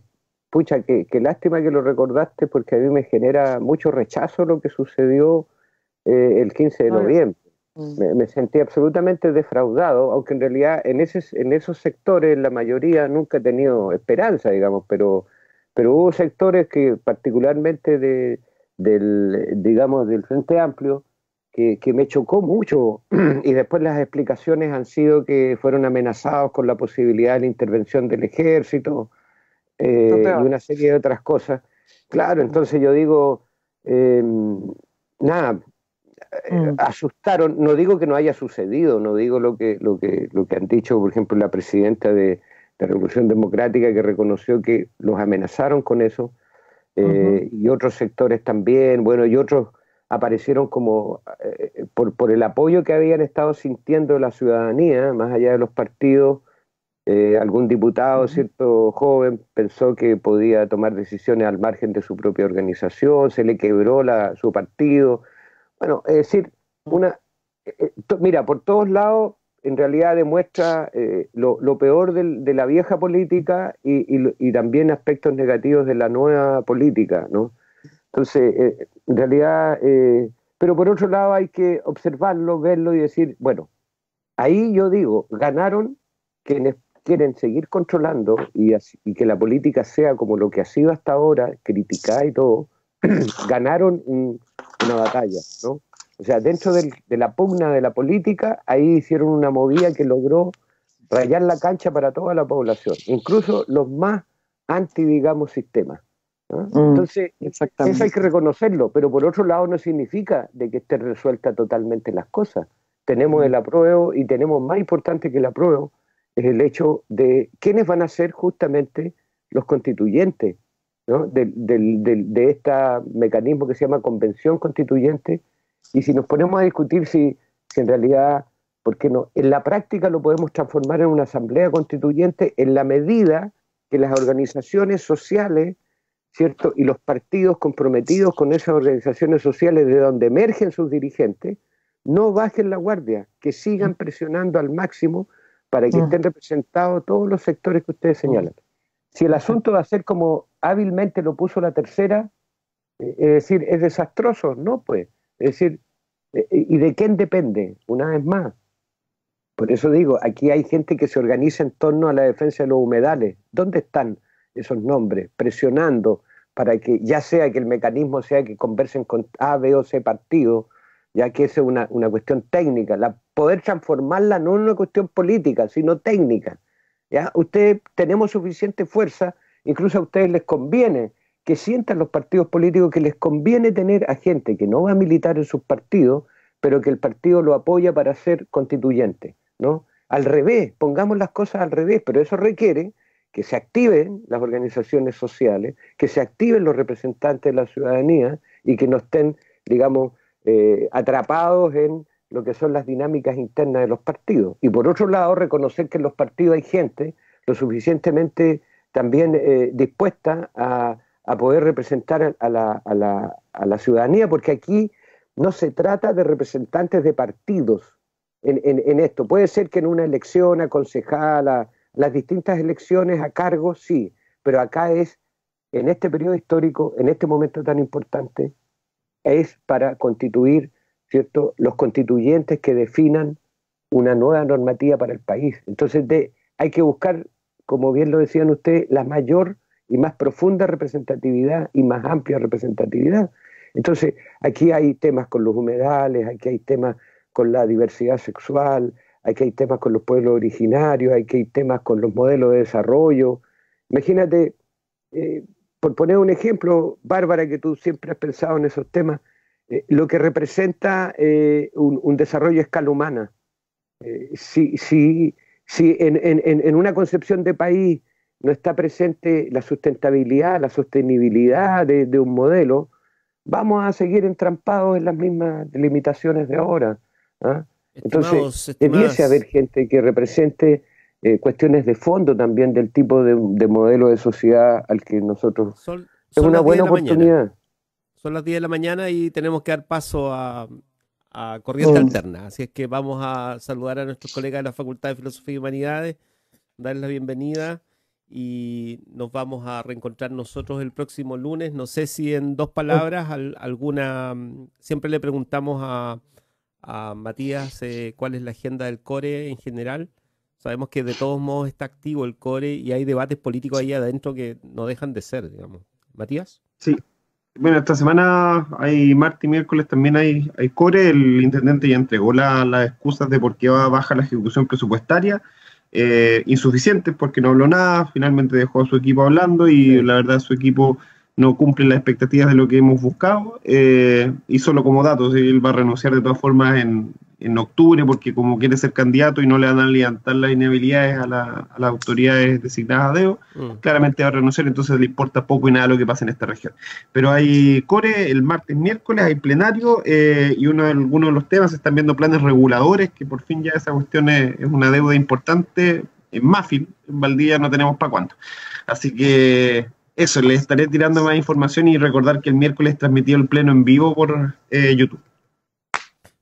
pucha, qué que lástima que lo recordaste porque a mí me genera mucho rechazo lo que sucedió eh, el 15 de noviembre. Mm. Me, sentí absolutamente defraudado, aunque en realidad en, ese, en esos sectores la mayoría nunca he tenido esperanza, digamos, pero, pero hubo sectores que particularmente de, del, digamos, del Frente Amplio, que, me chocó mucho <clears throat> y después las explicaciones han sido que fueron amenazados con la posibilidad de la intervención del ejército eh, y una serie de otras cosas. Claro, entonces yo digo, em, nada, eh, mm. asustaron, no digo que no haya sucedido, no digo lo que, lo que, lo que han dicho, por ejemplo, la presidenta de, la Revolución Democrática que reconoció que los amenazaron con eso, eh, y otros sectores también, bueno, y otros aparecieron como eh, por, el apoyo que habían estado sintiendo la ciudadanía, más allá de los partidos, algún diputado, cierto joven, pensó que podía tomar decisiones al margen de su propia organización, se le quebró la, su partido, bueno, es decir, una, eh, eh, mira, por todos lados en realidad demuestra eh, lo, peor de la vieja política y, también aspectos negativos de la nueva política, ¿no? Entonces, en realidad, pero por otro lado hay que observarlo, verlo y decir, bueno, ahí yo digo, ganaron quienes quieren seguir controlando y, que la política sea como lo que ha sido hasta ahora, criticada y todo, <clears throat> ganaron una batalla, O sea, dentro de la pugna de la política, ahí hicieron una movida que logró rayar la cancha para toda la población, incluso los más anti, digamos, sistemas. Mm, Entonces, eso hay que reconocerlo, pero por otro lado no significa de que esté resuelta totalmente las cosas. Tenemos mm. el apruebo y tenemos más importante que el apruebo es el hecho de quiénes van a ser justamente los constituyentes de, este mecanismo que se llama convención constituyente. Y si nos ponemos a discutir si, en realidad, qué no, en la práctica lo podemos transformar en una asamblea constituyente en la medida que las organizaciones sociales, ¿cierto? Y los partidos comprometidos con esas organizaciones sociales de donde emergen sus dirigentes, no bajen la guardia, que sigan mm. presionando al máximo para que mm. estén representados todos los sectores que ustedes señalan. Si el asunto va a ser como hábilmente lo puso la tercera, eh, es decir, es desastroso, ¿no? Pues, es decir, eh, eh, ¿y de quién depende? Una vez más. Por eso digo, aquí hay gente que se organiza en torno a la defensa de los humedales. ¿Dónde están esos nombres? Presionando para que ya sea que el mecanismo sea que conversen con A, B o C partido, ya que es una, cuestión técnica, la, poder transformarla no es una cuestión política, sino técnica. ¿ya? tenemos suficiente fuerza Incluso a ustedes les conviene que sientan los partidos políticos que les conviene tener a gente que no va a militar en sus partidos, pero que el partido lo apoya para ser constituyente, ¿no? Al revés, pongamos las cosas al revés, pero eso requiere que se activen las organizaciones sociales, que se activen los representantes de la ciudadanía y que no estén, digamos, eh, atrapados en lo que son las dinámicas internas de los partidos. Y por otro lado, reconocer que en los partidos hay gente lo suficientemente también eh, dispuesta a, poder representar a la, a, la, a la, ciudadanía, porque aquí no se trata de representantes de partidos en, esto. Puede ser que en una elección a las distintas elecciones a cargo, sí, pero acá es, en este periodo histórico, en este momento tan importante, es para constituir ¿cierto? los constituyentes que definan una nueva normativa para el país. Entonces de, hay que buscar como bien lo decían ustedes, la mayor y más profunda representatividad y más amplia representatividad. Entonces, aquí hay temas con los humedales, aquí hay temas con la diversidad sexual, aquí hay temas con los pueblos originarios, aquí hay temas con los modelos de desarrollo. Imagínate, eh, por poner un ejemplo, Bárbara, que tú siempre has pensado en esos temas, eh, lo que representa eh, un, desarrollo a escala humana. si, si si en, una concepción de país no está presente la sustentabilidad, la sostenibilidad de, un modelo, vamos a seguir entrampados en las mismas limitaciones de ahora. ¿ah? Entonces, debiese haber gente que represente eh, cuestiones de fondo también del tipo de, modelo de sociedad al que nosotros... es una buena oportunidad. Son las 10 de la mañana y tenemos que dar paso a, a corriente mm. alterna. Así es que vamos a saludar a nuestros colegas de la Facultad de Filosofía y Humanidades, darles la bienvenida y nos vamos a reencontrar nosotros el próximo lunes. No sé si en dos palabras, alguna. Mm, siempre le preguntamos a, Matías eh, cuál es la agenda del core en general. Sabemos que de todos modos está activo el core y hay debates políticos ahí adentro que no dejan de ser, digamos. Matías. Sí, bueno, esta semana hay martes y miércoles también hay, core. El intendente ya entregó las excusas de por qué va baja la ejecución presupuestaria. Eh, insuficientes porque no habló nada, finalmente dejó a su equipo hablando y la verdad su equipo no cumple las expectativas de lo que hemos buscado. Eh, y solo como datos, él va a renunciar de todas formas en, en octubre porque como quiere ser candidato y no le van a levantar las inhabilidades a, las autoridades designadas a mm. claramente va a renunciar, entonces le importa poco y nada lo que pasa en esta región. Pero hay core el martes, miércoles, hay plenario eh, y uno de algunos de los temas están viendo planes reguladores, que por fin ya esa cuestión es, una deuda importante. En Mafil, en Valdivia, no tenemos para cuánto. Así que eso, les estaré tirando más información y recordar que el miércoles transmitió el pleno en vivo por eh, YouTube.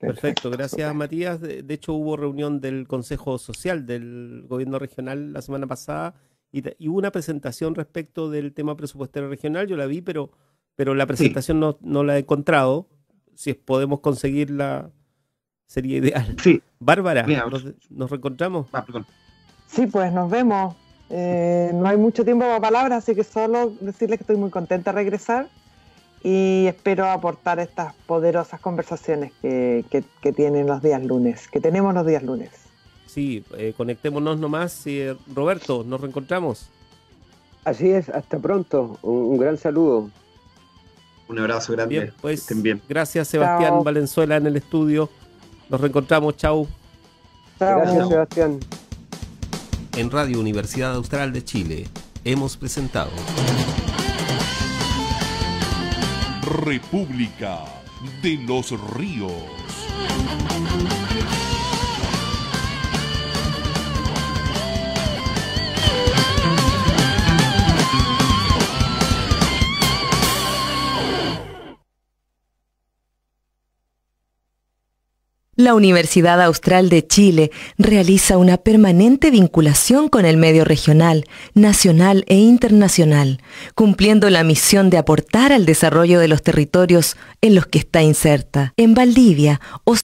Perfecto, gracias Matías. De, hecho, hubo reunión del Consejo Social del Gobierno Regional la semana pasada y, hubo una presentación respecto del tema presupuestario regional. Yo la vi, pero, pero la presentación no, la he encontrado. Si podemos conseguirla, sería ideal. Sí. Bárbara, nos, reencontramos. Ah, sí, pues nos vemos. Eh, no hay mucho tiempo para palabras, así que solo decirles que estoy muy contenta de regresar y espero aportar estas poderosas conversaciones que, tienen los días lunes, que tenemos los días lunes. Sí, eh, conectémonos nomás. Eh, Roberto, nos reencontramos. Así es, hasta pronto. Un, gran saludo. Un abrazo grande. pues, Gracias, Sebastián Valenzuela, en el estudio. Nos reencontramos. Chau. Chao. Gracias, Sebastián. En Radio Universidad Austral de Chile hemos presentado. República de los Ríos. La Universidad Austral de Chile realiza una permanente vinculación con el medio regional, nacional e internacional, cumpliendo la misión de aportar al desarrollo de los territorios en los que está inserta. En Valdivia, o